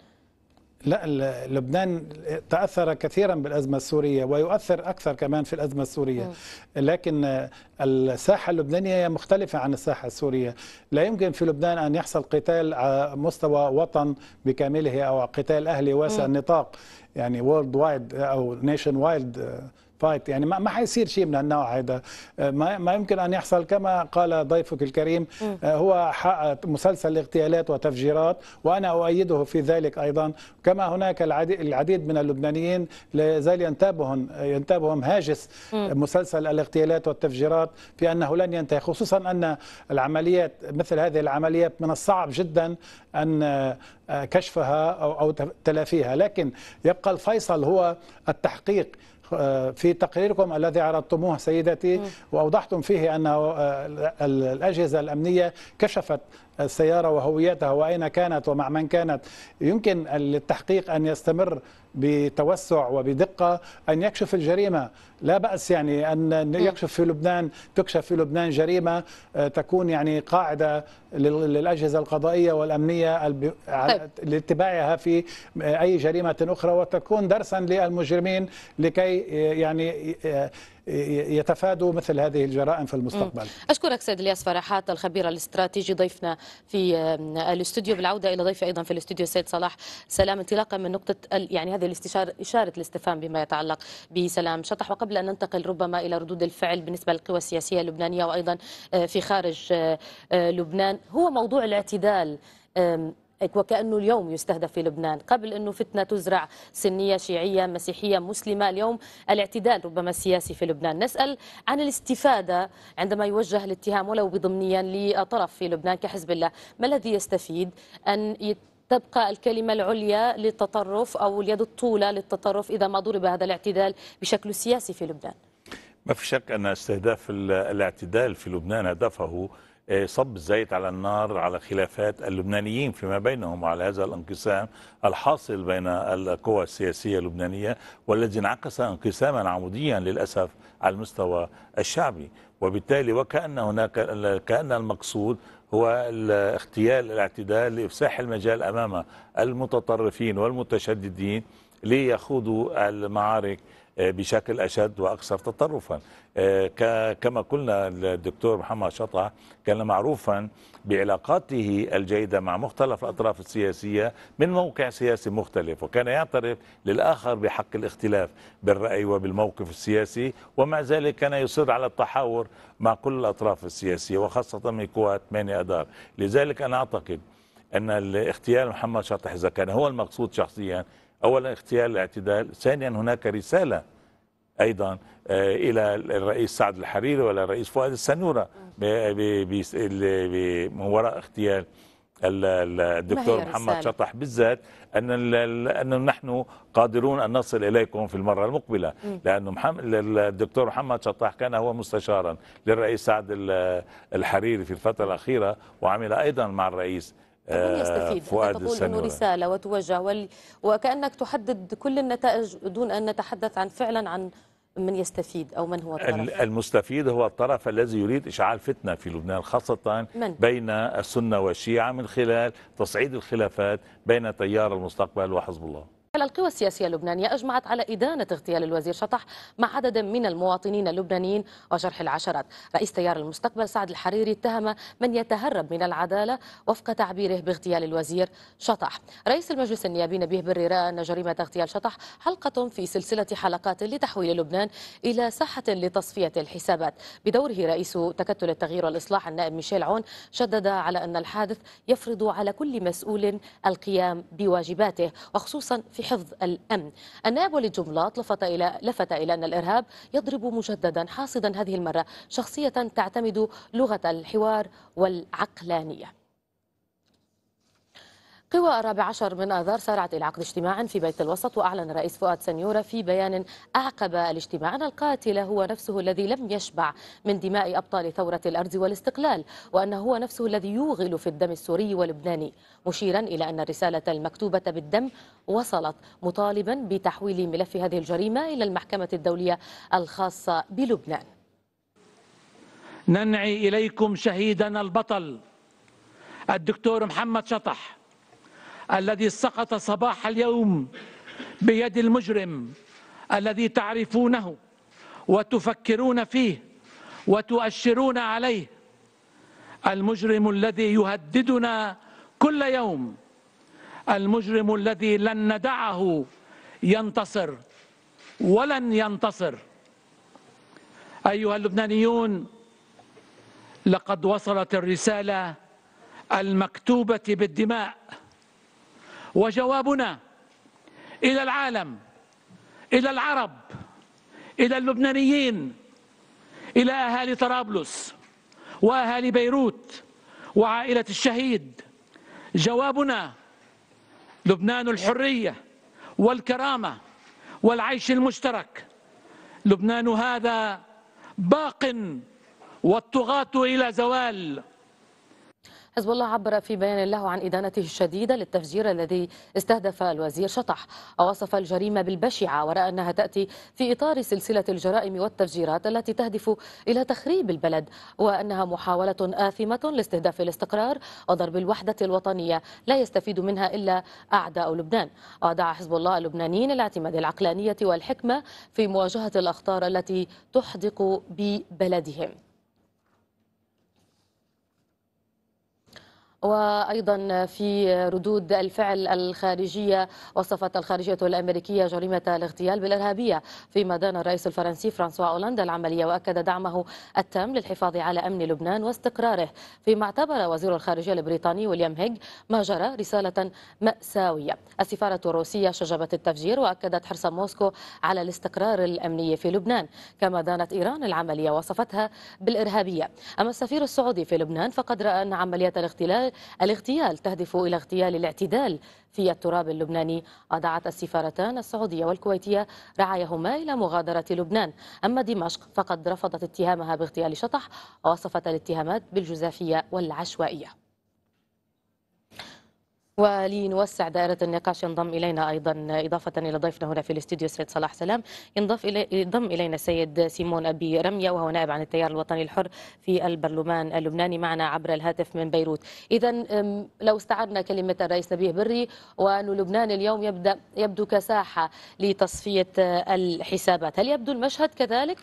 I: لا لبنان تأثر كثيرا بالأزمة السورية ويؤثر أكثر كمان في الأزمة السورية لكن الساحة اللبنانية مختلفة عن الساحة السورية لا يمكن في لبنان أن يحصل قتال على مستوى وطن بكامله أو قتال أهلي واسع النطاق يعني وورلد وايد أو نيشن وايد فايت يعني ما حيصير شيء من النوع هذا آه، ما يمكن ان يحصل كما قال ضيفك الكريم آه، هو مسلسل اغتيالات وتفجيرات وانا اؤيده في ذلك ايضا كما هناك العديد من اللبنانيين لا يزال ينتابهم ينتابهم هاجس مسلسل الاغتيالات والتفجيرات في انه لن ينتهي خصوصا ان العمليات مثل هذه العمليات من الصعب جدا ان آه، كشفها او تلافيها لكن يبقى الفيصل هو التحقيق آه، في تقريركم الذي عرضتموه سيدتي واوضحتم فيه ان آه، الاجهزه الامنيه كشفت السيارة وهويتها وأين كانت ومع من كانت يمكن للتحقيق أن يستمر بتوسع وبدقة أن يكشف الجريمة لا بأس يعني أن يكشف في لبنان تكشف في لبنان جريمة آه، تكون يعني قاعدة للأجهزة القضائية والأمنية طيب. لاتباعها في أي جريمة أخرى وتكون درسا للمجرمين لكي آه، يعني آه، يتفادوا مثل هذه الجرائم في المستقبل
A: أشكرك سيد الياس فرحات الخبير الاستراتيجي ضيفنا في الاستوديو بالعودة إلى ضيفي أيضا في الاستوديو السيد صلاح سلام انطلاقا من نقطة يعني هذه الاستشارة إشارة الاستفهام بما يتعلق بسلام شطح وقبل أن ننتقل ربما إلى ردود الفعل بالنسبة للقوى السياسية اللبنانية وأيضا آه، في خارج آه، آه، لبنان هو موضوع الاعتدال وكأنه اليوم يستهدف في لبنان قبل أنه فتنة تزرع سنية شيعية مسيحية مسلمة اليوم الاعتدال ربما السياسي في لبنان نسأل عن الاستفادة عندما يوجه الاتهام ولو بضمنيا لطرف في لبنان كحزب الله ما الذي يستفيد أن تبقى الكلمة العليا للتطرف أو اليد الطولة للتطرف إذا ما ضرب هذا الاعتدال بشكل سياسي في لبنان
G: ما في شك أن استهداف الاعتدال في لبنان هدفه آه، صب الزيت على النار على خلافات اللبنانيين فيما بينهم على هذا الانقسام الحاصل بين القوى السياسية اللبنانية والذي انعكس انقساما عموديا للأسف على المستوى الشعبي وبالتالي وكأن هناك كأن المقصود هو اغتيال الاعتدال لإفساح المجال أمام المتطرفين والمتشددين ليخوضوا المعارك آه، بشكل أشد وأكثر تطرفا آه، كما قلنا الدكتور محمد شطع كان معروفا بعلاقاته الجيدة مع مختلف الأطراف السياسية من موقع سياسي مختلف وكان يعترف للآخر بحق الاختلاف بالرأي وبالموقف السياسي ومع ذلك كان يصر على التحاور مع كل الأطراف السياسية وخاصة من قوات 8 اذار لذلك أنا أعتقد أن الاغتيال محمد شطح إذا كان هو المقصود شخصيا أولا اغتيال الاعتدال ثانيا هناك رسالة أيضا آه، إلى الرئيس سعد الحريري ولا الرئيس فؤاد السنورة من وراء اغتيال الدكتور محمد شطح بالذات أن أن نحن قادرون أن نصل إليكم في المرة المقبلة لانه محمد الدكتور محمد شطح كان هو مستشارا للرئيس سعد الحريري في الفترة الأخيرة وعمل أيضا مع الرئيس من آه، يستفيد فؤاد تقول أنه رسالة
A: وتوجه وكأنك تحدد كل النتائج دون أن نتحدث عن فعلا عن من يستفيد
G: أو من هو الطرف المستفيد هو الطرف الذي يريد إشعال فتنة في لبنان خاصة من؟ بين السنة والشيعة من خلال تصعيد الخلافات بين تيار المستقبل وحزب الله
A: القوى السياسية اللبنانية أجمعت على إدانة اغتيال الوزير شطح مع عدد من المواطنين اللبنانيين وجرح العشرات رئيس تيار المستقبل سعد الحريري اتهم من يتهرب من العدالة وفق تعبيره باغتيال الوزير شطح رئيس المجلس النيابي نبيه بريرا أن جريمة اغتيال شطح حلقة في سلسلة حلقات لتحويل لبنان إلى ساحة لتصفية الحسابات بدوره رئيس تكتل التغيير والإصلاح النائب ميشيل عون شدد على أن الحادث يفرض على كل مسؤول القيام بواجباته وخصوصا في حفظ الأمن النائب ولي جملاط لفت إلى, لفت إلى أن الإرهاب يضرب مجددا حاصدا هذه المرة شخصية تعتمد لغة الحوار والعقلانية قوى الرابع عشر من آذار سارعت إلى عقد اجتماع في بيت الوسط وأعلن رئيس فؤاد سنيورة في بيان أعقب الاجتماع أن القاتل هو نفسه الذي لم يشبع من دماء أبطال ثورة الأرض والاستقلال وأنه هو نفسه الذي يوغل في الدم السوري واللبناني مشيرا إلى أن الرسالة المكتوبة بالدم وصلت مطالبا بتحويل ملف هذه الجريمة إلى المحكمة الدولية الخاصة بلبنان
E: ننعي إليكم شهيدنا البطل الدكتور محمد شطح الذي سقط صباح اليوم بيد المجرم الذي تعرفونه وتفكرون فيه وتؤشرون عليه المجرم الذي يهددنا كل يوم المجرم الذي لن ندعه ينتصر ولن ينتصر أيها اللبنانيون لقد وصلت الرسالة المكتوبة بالدماء وجوابنا إلى العالم إلى العرب إلى اللبنانيين إلى أهالي طرابلس وأهالي بيروت وعائلة الشهيد جوابنا لبنان الحرية والكرامة والعيش المشترك لبنان هذا باق والطغاة إلى زوال
A: حزب الله عبر في بيان له عن إدانته الشديدة للتفجير الذي استهدف الوزير شطح ووصف الجريمة بالبشعة ورأى أنها تأتي في إطار سلسلة الجرائم والتفجيرات التي تهدف إلى تخريب البلد وأنها محاولة آثمة لاستهداف الاستقرار وضرب الوحدة الوطنية لا يستفيد منها إلا أعداء لبنان ودعا حزب الله اللبنانيين الاعتماد العقلانية والحكمة في مواجهة الأخطار التي تحدق ببلدهم وأيضا في ردود الفعل الخارجية وصفت الخارجية الأمريكية جريمة الاغتيال بالإرهابية فيما دان الرئيس الفرنسي فرانسوا أولاندا العملية وأكد دعمه التام للحفاظ على أمن لبنان واستقراره فيما اعتبر وزير الخارجية البريطاني ويليام هيج ما جرى رسالة مأساوية السفارة الروسية شجبت التفجير وأكدت حرص موسكو على الاستقرار الأمني في لبنان كما دانت إيران العملية وصفتها بالإرهابية أما السفير السعودي في لبنان فقد رأى أن عملية الاغتيال الاغتيال تهدف إلى اغتيال الاعتدال في التراب اللبناني أضعت السفارتان السعودية والكويتية رعايهما إلى مغادرة لبنان أما دمشق فقد رفضت اتهامها باغتيال شطح ووصفت الاتهامات بالجزافية والعشوائية ولنوسع دائرة النقاش ينضم إلينا أيضا إضافة إلى ضيفنا هنا في الاستوديو السيد صلاح سلام ينضم إلي ينضم إلينا السيد سيمون أبي رمية وهو نائب عن التيار الوطني الحر في البرلمان اللبناني معنا عبر الهاتف من بيروت إذا لو استعرنا كلمة الرئيس نبيه بري وأن لبنان اليوم يبدأ يبدو كساحة لتصفية الحسابات هل يبدو المشهد كذلك؟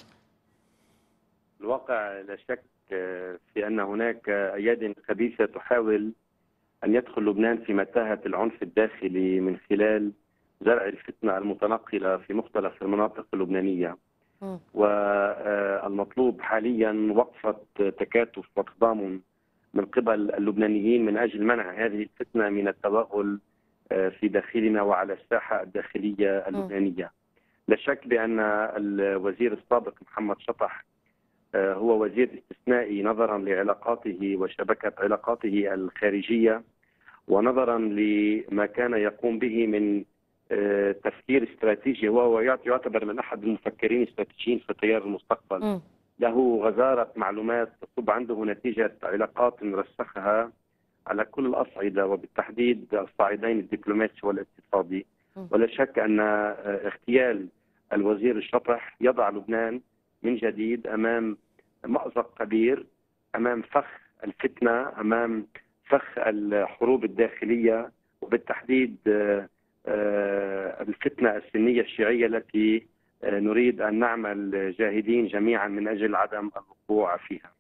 F: الواقع لا شك في أن هناك أياد خبيثة تحاول أن يدخل لبنان في متاهة العنف الداخلي من خلال زرع الفتنة المتنقلة في مختلف المناطق اللبنانية والمطلوب حاليا وقفة تكاتف وتضامن من قبل اللبنانيين من أجل منع هذه الفتنة من التوغل آه، في داخلنا وعلى الساحة الداخلية اللبنانية لا شك بأن الوزير السابق محمد شطح آه، هو وزير استثنائي نظرا لعلاقاته وشبكه علاقاته الخارجيه ونظرا لما كان يقوم به من آه، تفكير استراتيجي وهو يعتبر من احد المفكرين الاستراتيجيين في تيار المستقبل له غزاره معلومات تصب عنده نتيجه علاقات رسخها على كل الاصعده وبالتحديد الصاعدين الدبلوماسي والاقتصادي ولا شك ان آه، اغتيال الوزير الشطح يضع لبنان من جديد امام مازق كبير امام فخ الفتنه امام فخ الحروب الداخليه وبالتحديد آه، آه، الفتنه السنيه الشيعيه التي آه، نريد ان نعمل جاهدين جميعا من اجل عدم الوقوع فيها.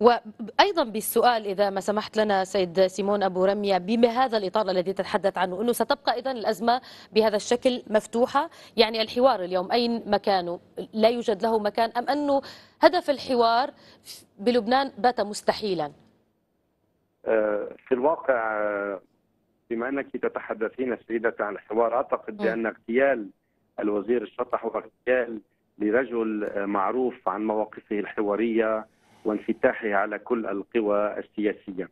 A: وأيضا بالسؤال إذا ما سمحت لنا سيد سيمون أبو رمية بما هذا الإطار الذي تتحدث عنه أنه ستبقى إذا الأزمة بهذا الشكل مفتوحة يعني الحوار اليوم أين مكانه لا يوجد له مكان أم أنه هدف الحوار بلبنان بات مستحيلا
F: آه، في الواقع آه، بما أنك تتحدثين سيدة عن الحوار أعتقد بأن اغتيال الوزير الشطح هو اغتيال لرجل آه، معروف عن مواقفه الحواريه وانفتاحها على كل القوى السياسيه.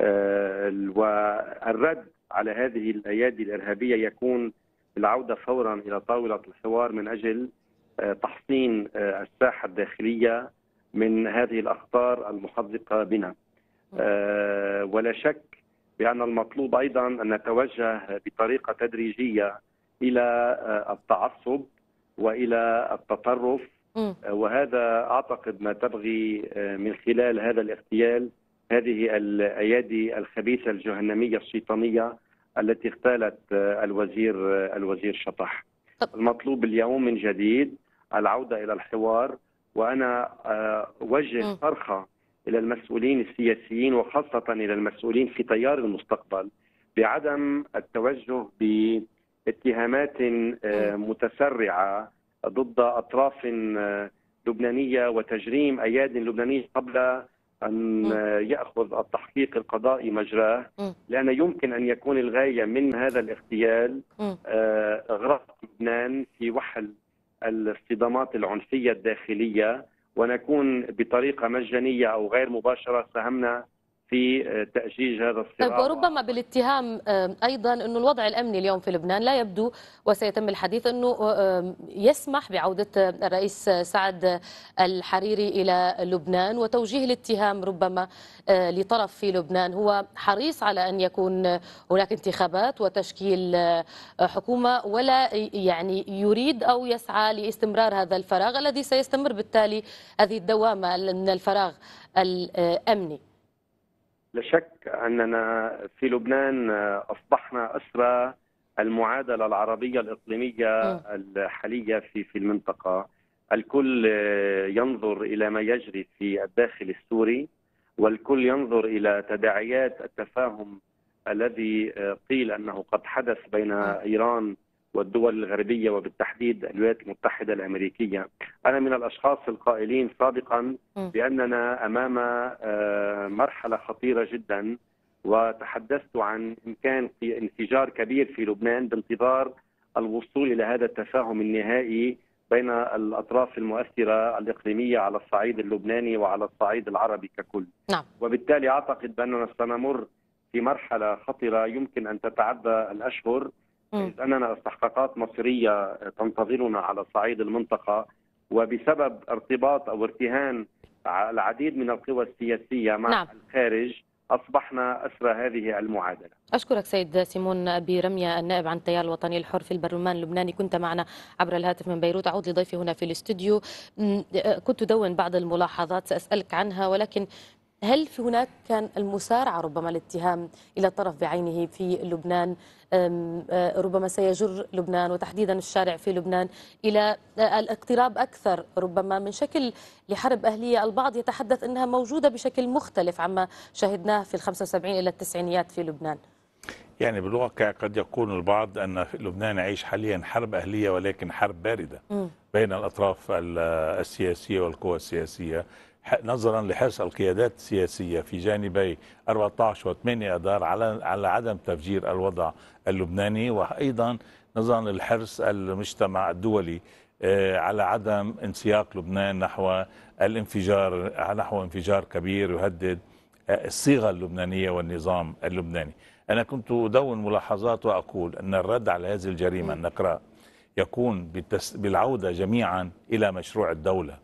F: آه، والرد على هذه الايادي الارهابيه يكون بالعوده فورا الى طاوله الحوار من اجل آه، تحصين آه، الساحه الداخليه من هذه الاخطار المحذقة بنا. ولا شك بان المطلوب ايضا ان نتوجه بطريقه تدريجيه الى التعصب والى التطرف آه، وهذا اعتقد ما تبغي آه، من خلال هذا الاغتيال هذه الايادي الخبيثه الجهنميه الشيطانيه التي اغتالت آه، الوزير الوزير شطح. المطلوب اليوم من جديد العوده الى الحوار وانا اوجه صرخه الى المسؤولين السياسيين وخاصه الى المسؤولين في تيار المستقبل بعدم التوجه باتهامات متسرعه ضد أطراف آه، لبنانية وتجريم أياد لبنانية قبل أن آه، يأخذ التحقيق القضائي مجراه لأن يمكن أن يكون الغاية من هذا الاغتيال آه، إغراق لبنان في وحل الصدامات العنفية الداخلية ونكون بطريقة مجانية أو غير مباشرة ساهمنا في آه، تأجيج هذا الصراع طيب وربما
A: بالاتهام آه، أيضا أن الوضع الأمني اليوم في لبنان لا يبدو وسيتم الحديث أنه آه، يسمح بعودة الرئيس سعد الحريري إلى لبنان وتوجيه الاتهام ربما لطرف في لبنان هو حريص على أن يكون هناك انتخابات وتشكيل حكومة ولا يعني يريد أو يسعى لاستمرار هذا الفراغ الذي سيستمر بالتالي هذه الدوامة من الفراغ الأمني
F: لا شك اننا في لبنان آه، اصبحنا اسرى المعادله العربيه الاقليميه آه. الحاليه في في المنطقه الكل آه، ينظر الى ما يجري في الداخل السوري والكل ينظر الى تداعيات التفاهم الذي قيل انه قد حدث بين ايران والدول الغربيه وبالتحديد الولايات المتحده الامريكيه. انا من الاشخاص القائلين سابقا باننا امام آه، مرحله خطيره جدا وتحدثت عن امكان انفجار كبير في لبنان بانتظار الوصول الى هذا التفاهم النهائي بين الاطراف المؤثره الاقليميه على الصعيد اللبناني وعلى الصعيد العربي ككل. نعم. وبالتالي اعتقد باننا سنمر في مرحله خطره يمكن ان تتعدى الاشهر إذ أننا استحقاقات مصرية تنتظرنا على صعيد المنطقة وبسبب ارتباط أو ارتهان العديد من القوى السياسية مع نعم. الخارج أصبحنا أسرى هذه المعادلة
A: أشكرك سيد سيمون برمية النائب عن التيار الوطني الحر في البرلمان اللبناني كنت معنا عبر الهاتف من بيروت أعود لضيفي هنا في الاستوديو كنت ادون بعض الملاحظات سأسألك عنها ولكن هل في هناك كان المسارعة ربما الاتهام إلى طرف بعينه في لبنان أه، ربما سيجر لبنان وتحديدا الشارع في لبنان إلى أه، الاقتراب أكثر ربما من شكل لحرب أهلية البعض يتحدث أنها موجودة بشكل مختلف عما شهدناه في الخمسة وسبعين إلى التسعينيات في لبنان
G: يعني بالواقع قد يقول البعض أن لبنان يعيش حاليا حرب أهلية ولكن حرب باردة بين الأطراف السياسية والقوى السياسية نظرا لحرص القيادات السياسية في جانبي 14 و8 أدار على على عدم تفجير الوضع اللبناني وأيضا نظرا للحرص المجتمع الدولي آه، على عدم انسياق لبنان نحو الانفجار نحو انفجار كبير يهدد آه، الصيغة اللبنانية والنظام اللبناني أنا كنت أدون ملاحظات وأقول أن الرد على هذه الجريمة النكراء يكون بالعودة جميعا إلى مشروع الدولة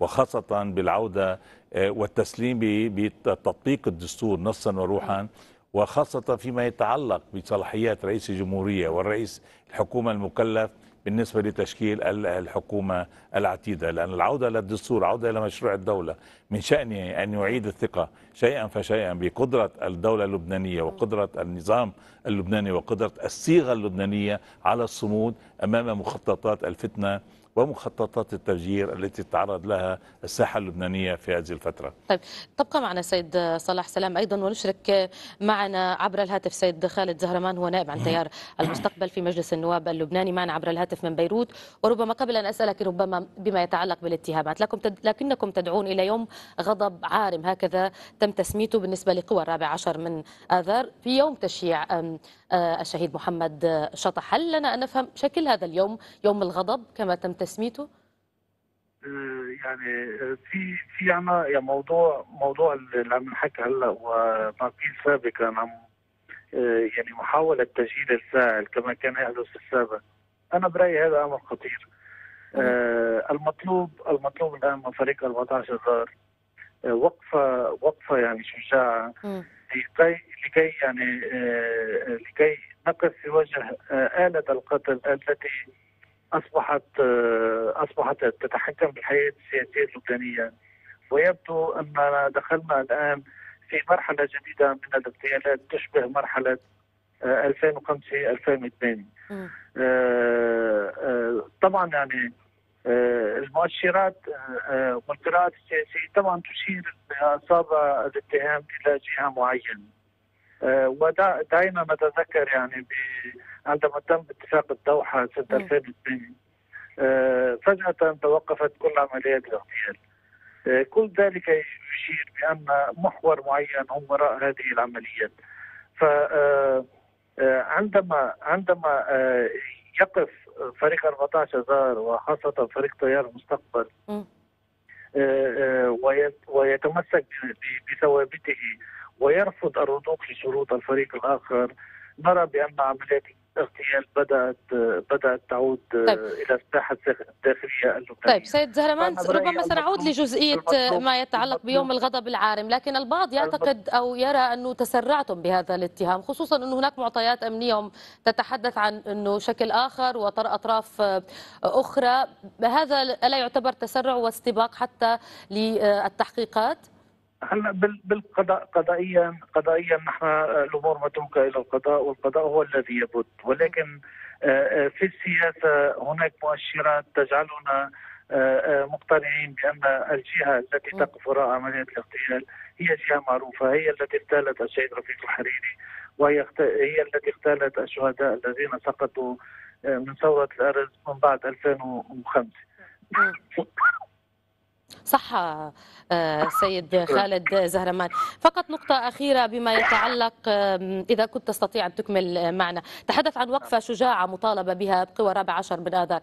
G: وخاصة بالعودة آه، والتسليم بتطبيق الدستور نصا وروحا وخاصة فيما يتعلق بصلاحيات رئيس الجمهورية والرئيس الحكومة المكلف بالنسبة لتشكيل الحكومة العتيدة لأن العودة للدستور عودة إلى مشروع الدولة من شأنه أن يعيد الثقة شيئا فشيئا بقدرة الدولة اللبنانية وقدرة النظام اللبناني وقدرة الصيغة اللبنانية على الصمود أمام مخططات الفتنة ومخططات التفجير التي تعرض لها الساحة اللبنانية في هذه الفترة
A: طيب تبقى معنا سيد صلاح سلام أيضا ونشرك معنا عبر الهاتف سيد خالد زهرمان هو نائب عن تيار المستقبل في مجلس النواب اللبناني معنا عبر الهاتف من بيروت وربما قبل أن أسألك ربما بما يتعلق بالاتهامات لكم تد... لكنكم تدعون إلى يوم غضب عارم هكذا تم تسميته بالنسبة لقوى الرابع عشر من آذار في يوم تشييع آه، الشهيد محمد شطح هل لنا أن نفهم شكل هذا اليوم يوم الغضب كما تم تسميته؟
K: آه، يعني آه، في في عنا يعني موضوع موضوع اللي عم نحكي هلا وما قيل سابقا عن آه، يعني محاولة تسجيل الفاعل كما كان يحدث في السابق أنا برأيي هذا أمر خطير
G: آه
K: المطلوب المطلوب الآن من فريق 14 دار آه وقفة وقفة يعني شجاعة لكي لكي يعني آه لكي نقف في وجه آلة القتل التي اصبحت آه، اصبحت تتحكم بالحياه السياسيه اللبنانيه ويبدو اننا دخلنا الان في مرحله جديده من الاغتيالات تشبه مرحله 2005 آه، 2008 آه، طبعا يعني المؤشرات والقراءات السياسيه طبعا تشير اصاب الاتهام الى جهه معينه ودعينا نتذكر يعني عندما تم اتفاق الدوحه سنه نعم. آه، 2002 فجاه توقفت كل عمليات الاغتيال آه، كل ذلك يشير بان محور معين هم وراء هذه العمليات ف آه، عندما عندما يقف فريق 14 اذار وخاصه فريق تيار المستقبل ويتمسك بثوابته ويرفض الرضوخ لشروط الفريق الاخر نرى بان عمليات اغتيال بدات بدات تعود طيب. الى الساحه الداخليه اللبنانيه
A: طيب سيد زهرمان ربما سنعود لجزئيه ما يتعلق بيوم الغضب العارم لكن البعض يعتقد او يرى انه تسرعتم بهذا الاتهام خصوصا انه هناك معطيات امنيه تتحدث عن انه شكل اخر وطر اطراف آه، اخرى هذا الا يعتبر تسرع واستباق حتى للتحقيقات
K: هلا بالقضاء قضائيا قضائيا نحن آه، الامور متروكه الى القضاء والقضاء هو الذي يبد ولكن آه، آه، في السياسه هناك مؤشرات تجعلنا مقتنعين بان الجهه التي تقف وراء عمليه الاغتيال هي جهه معروفه هي التي اغتالت الشهيد رفيق الحريري وهي هي التي اغتالت الشهداء الذين سقطوا من ثوره الارز من بعد 2005
A: صح آه، سيد خالد زهرمان فقط نقطة أخيرة بما يتعلق إذا كنت تستطيع أن تكمل معنا تحدث عن وقفة شجاعة مطالبة بها بقوى رابع عشر من آذار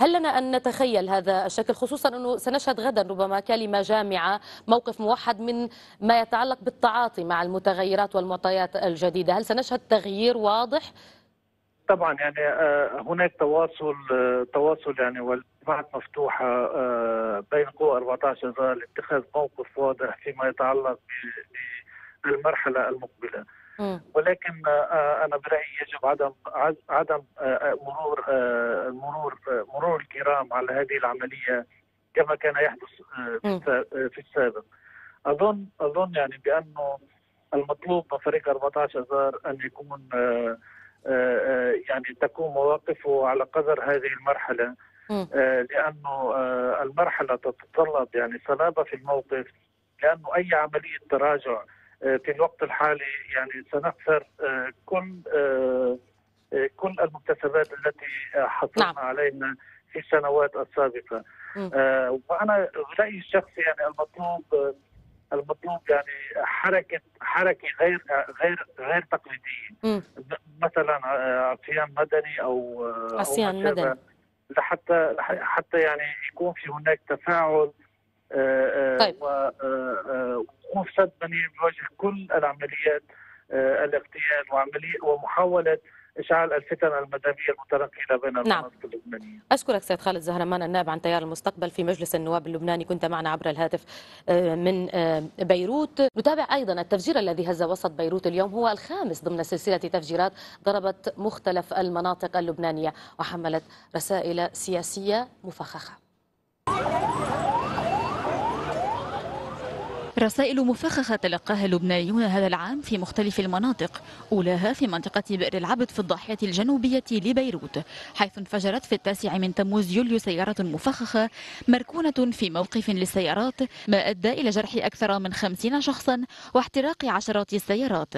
A: هل لنا أن نتخيل هذا الشكل خصوصا أنه سنشهد غدا ربما كلمة جامعة موقف موحد من ما يتعلق بالتعاطي مع المتغيرات والمعطيات الجديدة هل سنشهد تغيير واضح
K: طبعا يعني آه، هناك تواصل آه، تواصل يعني والجماعات مفتوحه آه، بين قوى 14 فار لاتخاذ موقف واضح فيما يتعلق بالمرحله المقبله. ولكن انا برايي يجب عدم عدم مرور مرور مرور الكرام على هذه العمليه كما كان يحدث في السابق. اظن اظن يعني بانه المطلوب من فريق 14 اذار ان يكون آه، آه، يعني تكون مواقفه على قدر هذه المرحله آه، لانه المرحله تتطلب يعني صلابه في الموقف لانه اي عمليه تراجع في الوقت الحالي يعني سنخسر كل كل المكتسبات التي حصلنا نعم. عليها في السنوات السابقه وانا رايي الشخصي يعني المطلوب المطلوب يعني حركه حركه غير غير غير تقليديه مثلا آه، عصيان مدني او آه، عصيان مدني لحتى حتى يعني يكون في هناك تفاعل آه، طيب. ووقوف سد منيع بوجه كل العمليات الاغتيال وعمليه ومحاوله اشعال الفتن المدنيه المتنقله بين نعم. المناطق
A: اللبنانيه. اشكرك سيد خالد زهرمان النائب عن تيار المستقبل في مجلس النواب اللبناني كنت معنا عبر الهاتف آه، من آه، بيروت، نتابع ايضا التفجير الذي هز وسط بيروت اليوم هو الخامس ضمن سلسله تفجيرات ضربت مختلف المناطق اللبنانيه وحملت رسائل سياسيه مفخخه.
L: رسائل مفخخة تلقاها اللبنانيون هذا العام في مختلف المناطق أولاها في منطقة بئر العبد في الضاحية الجنوبية لبيروت حيث انفجرت في التاسع من تموز يوليو سيارة مفخخة مركونة في موقف للسيارات ما أدى إلى جرح أكثر من خمسين شخصا واحتراق عشرات السيارات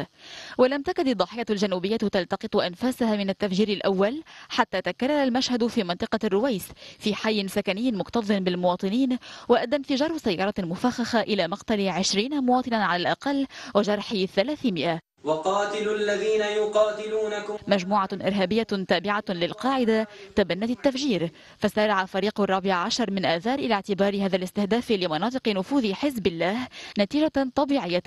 L: ولم تكد الضاحية الجنوبية تلتقط أنفاسها من التفجير الأول حتى تكرر المشهد في منطقة الرويس في حي سكني مكتظ بالمواطنين وأدى انفجار سيارة مفخخة إلى مقتل عشرين مواطنا على الأقل وجرح 300
D: وقاتلوا الذين يقاتلونكم
L: مجموعة إرهابية تابعة للقاعدة تبنت التفجير فسارع فريق الرابع عشر من آذار إلى اعتبار هذا الاستهداف لمناطق نفوذ حزب الله نتيجة طبيعية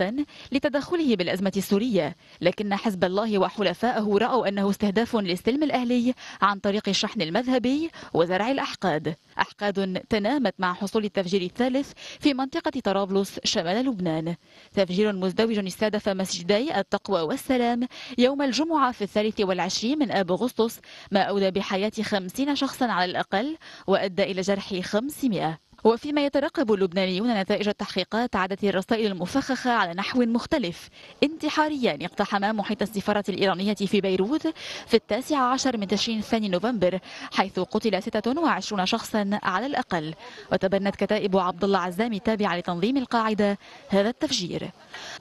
L: لتدخله بالأزمة السورية لكن حزب الله وحلفائه رأوا أنه استهداف للسلم الأهلي عن طريق الشحن المذهبي وزرع الأحقاد أحقاد تنامت مع حصول التفجير الثالث في منطقة طرابلس شمال لبنان تفجير مزدوج استهدف مسجدي التقوى والتقوى والسلام يوم الجمعة في الثالث والعشرين من آب أغسطس ما أودى بحياة خمسين شخصا على الأقل وأدى إلى جرح خمسمائة وفيما يترقب اللبنانيون نتائج التحقيقات عادت الرسائل المفخخة على نحو مختلف انتحاريا اقتحما محيط السفارة الإيرانية في بيروت في التاسع عشر من تشرين الثاني نوفمبر حيث قتل 26 شخصا على الأقل وتبنت كتائب عبد الله عزام التابعة لتنظيم القاعدة هذا التفجير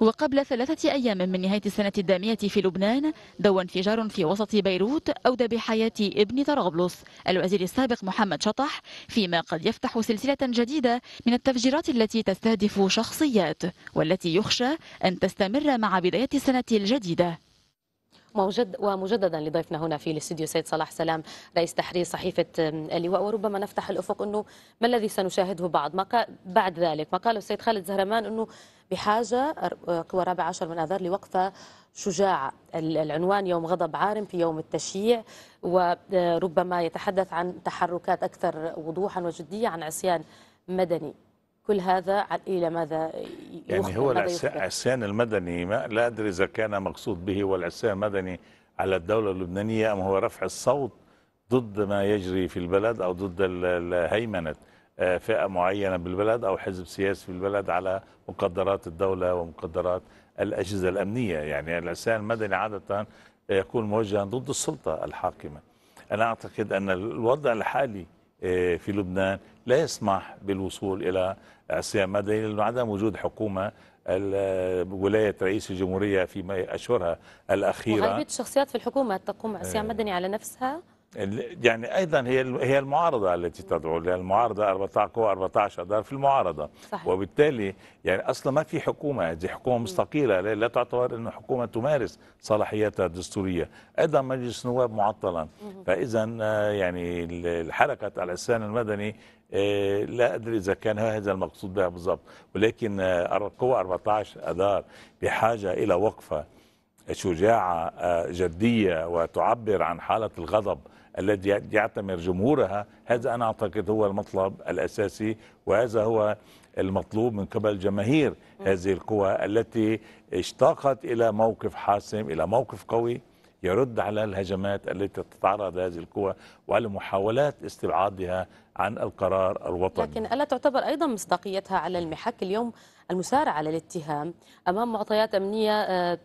L: وقبل ثلاثة أيام من نهاية السنة الدامية في لبنان دوى انفجار في وسط بيروت أودى بحياة ابن طرابلس الوزير السابق محمد شطح فيما قد يفتح سلسلة جديدة من التفجيرات التي تستهدف شخصيات والتي يخشى أن تستمر مع بداية السنة الجديدة
A: موجد ومجددا لضيفنا هنا في الاستديو سيد صلاح سلام رئيس تحرير صحيفه اللواء وربما نفتح الافق انه ما الذي سنشاهده بعد ما بعد ذلك ما قاله السيد خالد زهرمان انه بحاجه قوى رابع عشر من اذار لوقفه شجاعة العنوان يوم غضب عارم في يوم التشييع وربما يتحدث عن تحركات أكثر وضوحا وجدية عن عصيان مدني كل هذا إلى ماذا يعني هو العصيان
G: المدني ما لا أدري إذا كان مقصود به هو العصيان المدني على الدولة اللبنانية أم هو رفع الصوت ضد ما يجري في البلد أو ضد هيمنة آه، فئة معينة بالبلد أو حزب سياسي في البلد على مقدرات الدولة ومقدرات الأجهزة الأمنية يعني العصيان المدني عادة يكون موجها ضد السلطة الحاكمة أنا أعتقد أن الوضع الحالي آه، في لبنان لا يسمح بالوصول إلى الصيام ما دليل عدم وجود حكومة ولاية رئيس الجمهورية في أشهرها الأخيرة وغالبية
A: الشخصيات في الحكومة تقوم عصيان آه. مدني على نفسها
G: يعني ايضا هي هي المعارضه التي تدعو لها المعارضه 14 قوى 14 اذار في المعارضه صحيح. وبالتالي يعني اصلا ما في حكومه هذه حكومه مستقيله لا تعتبر انه حكومه تمارس صلاحياتها الدستوريه ايضا مجلس النواب معطلا فاذا آه، يعني حركه الاحسان المدني آه، لا ادري اذا كان هذا المقصود بها بالضبط ولكن قوى 14 اذار بحاجه الى وقفه شجاعه آه، جديه وتعبر عن حاله الغضب التي يعتمر جمهورها هذا أنا أعتقد هو المطلب الأساسي وهذا هو المطلوب من قبل جماهير هذه القوى التي اشتاقت إلى موقف حاسم إلى موقف قوي يرد على الهجمات التي تتعرض هذه القوى وعلى محاولات استبعادها عن القرار الوطني لكن
A: ألا تعتبر أيضا مصداقيتها على المحك اليوم المسارعة للاتهام أمام معطيات أمنية آه،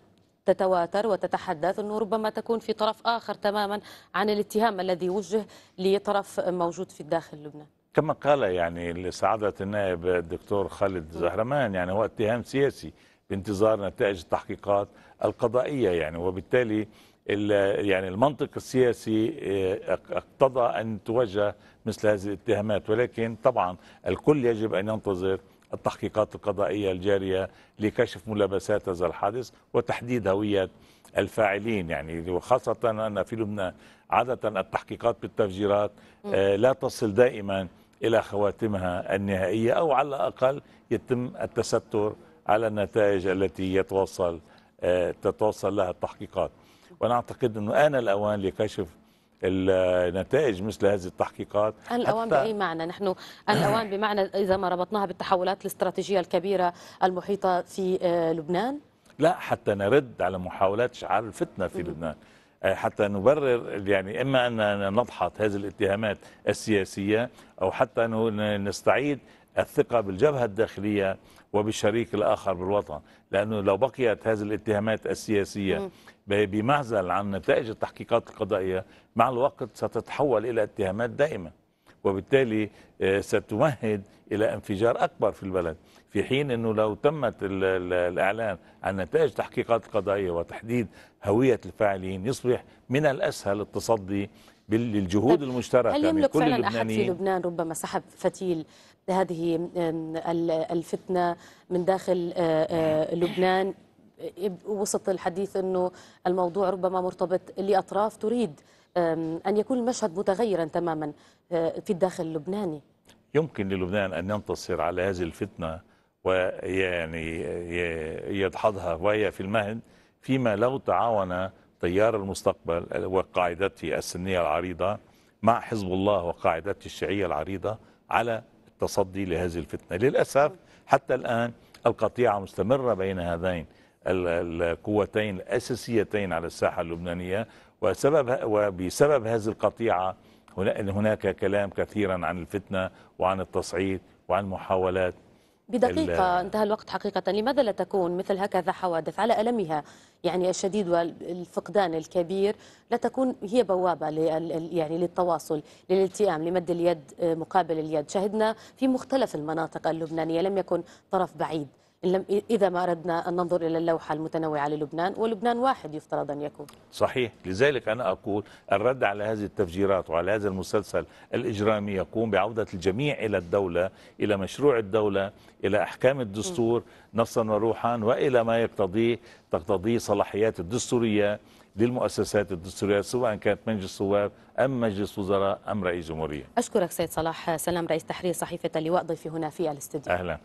A: تتواتر وتتحدث أنه ربما تكون في طرف آخر تماما عن الاتهام الذي وجه لطرف موجود في الداخل لبنان
G: كما قال يعني لسعادة النائب الدكتور خالد زهرمان يعني هو اتهام سياسي بانتظار نتائج التحقيقات القضائية يعني وبالتالي يعني المنطق السياسي آه، اقتضى أن توجه مثل هذه الاتهامات ولكن طبعا الكل يجب أن ينتظر التحقيقات القضائية الجارية لكشف ملابسات هذا الحادث وتحديد هوية الفاعلين يعني وخاصة أن في لبنان عادة التحقيقات بالتفجيرات آه، لا تصل دائما إلى خواتمها النهائية أو على الأقل يتم التستر على النتائج التي يتوصل آه، تتوصل لها التحقيقات وأنا أعتقد أنه آن الأوان لكشف النتائج مثل هذه التحقيقات الأوان بأي
A: معنى نحن الأوان بمعنى إذا ما ربطناها بالتحولات الاستراتيجية الكبيرة المحيطة في آه، لبنان
G: لا حتى نرد على محاولات شعار الفتنة في لبنان آه، حتى نبرر يعني إما أن نضحط هذه الاتهامات السياسية أو حتى نستعيد الثقة بالجبهة الداخلية وبالشريك الآخر بالوطن لأنه لو بقيت هذه الاتهامات السياسية بمعزل عن نتائج التحقيقات القضائية مع الوقت ستتحول إلى اتهامات دائمة وبالتالي آه، ستمهد إلى انفجار أكبر في البلد في حين أنه لو تمت الإعلان عن نتائج التحقيقات القضائية وتحديد هوية الفاعلين يصبح من الأسهل التصدي للجهود المشتركه هل يملك كل فعلا احد في
A: لبنان ربما سحب فتيل هذه الفتنه من داخل آه، آه، لبنان وسط الحديث أنه الموضوع ربما مرتبط لأطراف تريد أن يكون المشهد متغيرا تماما آه، في الداخل اللبناني
G: يمكن للبنان أن ينتصر على هذه الفتنة ويعني يدحضها وهي في المهد فيما لو تعاون تيار المستقبل وقاعدته السنية العريضة مع حزب الله وقاعدته الشيعية العريضة على التصدي لهذه الفتنة للأسف حتى الآن القطيعة مستمرة بين هذين القوتين الأساسيتين على الساحة اللبنانية وسبب وبسبب هذه القطيعة هناك كلام كثيرا عن الفتنة وعن التصعيد وعن محاولات بدقيقة
A: انتهى الوقت حقيقة لماذا لا تكون مثل هكذا حوادث على ألمها يعني الشديد والفقدان الكبير لا تكون هي بوابة يعني للتواصل للالتئام لمد اليد مقابل اليد شهدنا في مختلف المناطق اللبنانية لم يكن طرف بعيد إن لم إذا ما أردنا أن ننظر إلى اللوحة المتنوعة للبنان ولبنان واحد يفترض أن يكون
G: صحيح لذلك أنا أقول الرد على هذه التفجيرات وعلى هذا المسلسل الإجرامي يقوم بعودة الجميع إلى الدولة إلى مشروع الدولة إلى أحكام الدستور نفسا وروحا وإلى ما يقتضيه تقتضيه صلاحيات الدستورية للمؤسسات الدستورية سواء كانت مجلس الصواب أم مجلس وزراء أم رئيس جمهورية
A: أشكرك سيد صلاح سلام رئيس تحرير صحيفة اللواء ضيفي هنا في الاستديو أهلا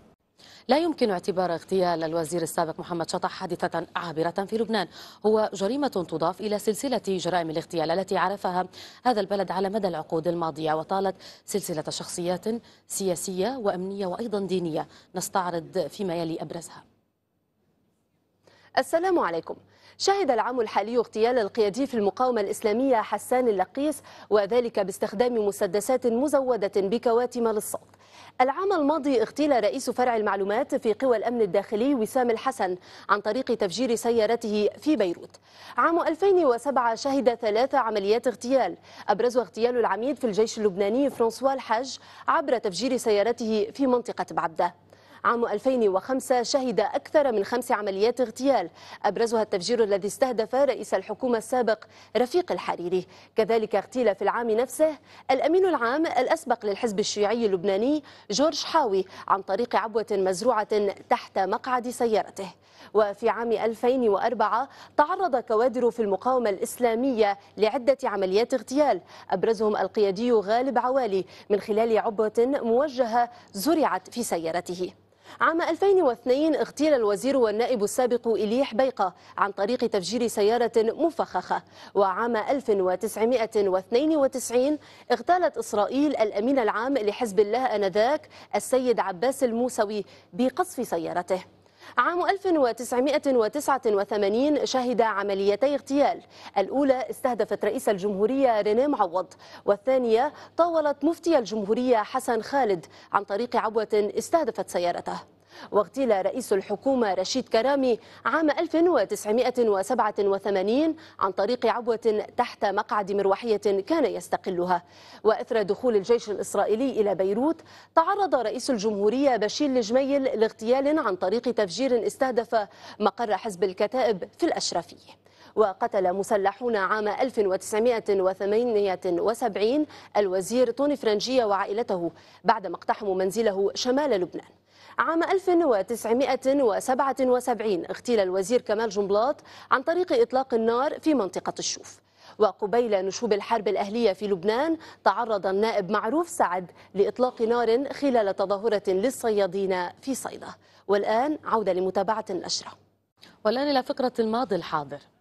A: لا يمكن اعتبار اغتيال الوزير السابق محمد شطح حادثة عابرة في لبنان هو جريمة تضاف إلى سلسلة جرائم الاغتيال التي عرفها هذا البلد على مدى العقود الماضية وطالت سلسلة شخصيات سياسية وأمنية وأيضا دينية نستعرض فيما يلي أبرزها
M: السلام عليكم شهد العام الحالي اغتيال القيادي في المقاومة الإسلامية حسان اللقيس وذلك باستخدام مسدسات مزودة بكواتم للصوت العام الماضي اغتيل رئيس فرع المعلومات في قوى الأمن الداخلي وسام الحسن عن طريق تفجير سيارته في بيروت عام 2007 شهد ثلاث عمليات اغتيال أبرزها اغتيال العميد في الجيش اللبناني فرانسوا الحاج عبر تفجير سيارته في منطقة بعبده عام 2005 شهد أكثر من خمس عمليات اغتيال أبرزها التفجير الذي استهدف رئيس الحكومة السابق رفيق الحريري كذلك اغتيل في العام نفسه الأمين العام الأسبق للحزب الشيعي اللبناني جورج حاوي عن طريق عبوة مزروعة تحت مقعد سيارته وفي عام 2004 تعرض كوادر في المقاومة الإسلامية لعدة عمليات اغتيال أبرزهم القيادي غالب عوالي من خلال عبوة موجهة زرعت في سيارته عام 2002 اغتيل الوزير والنائب السابق إليح بيقة عن طريق تفجير سيارة مفخخة وعام 1992 اغتالت إسرائيل الأمين العام لحزب الله آنذاك السيد عباس الموسوي بقصف سيارته عام 1989 شهد عمليتي اغتيال الأولى استهدفت رئيس الجمهورية رينيه معوض والثانية طاولت مفتي الجمهورية حسن خالد عن طريق عبوة استهدفت سيارته واغتيل رئيس الحكومة رشيد كرامي عام 1987 عن طريق عبوة تحت مقعد مروحية كان يستقلها وإثر دخول الجيش الإسرائيلي إلى بيروت تعرض رئيس الجمهورية بشير لجميل لاغتيال عن طريق تفجير استهدف مقر حزب الكتائب في الأشرفية وقتل مسلحون عام 1978 الوزير توني فرنجية وعائلته بعدما اقتحموا منزله شمال لبنان عام 1977 اغتيل الوزير كمال جنبلاط عن طريق إطلاق النار في منطقة الشوف وقبيل نشوب الحرب الأهلية في لبنان تعرض النائب معروف سعد لإطلاق نار خلال تظاهرة للصيادين في صيدا والآن عودة لمتابعة النشرة والآن إلى فكرة الماضي الحاضر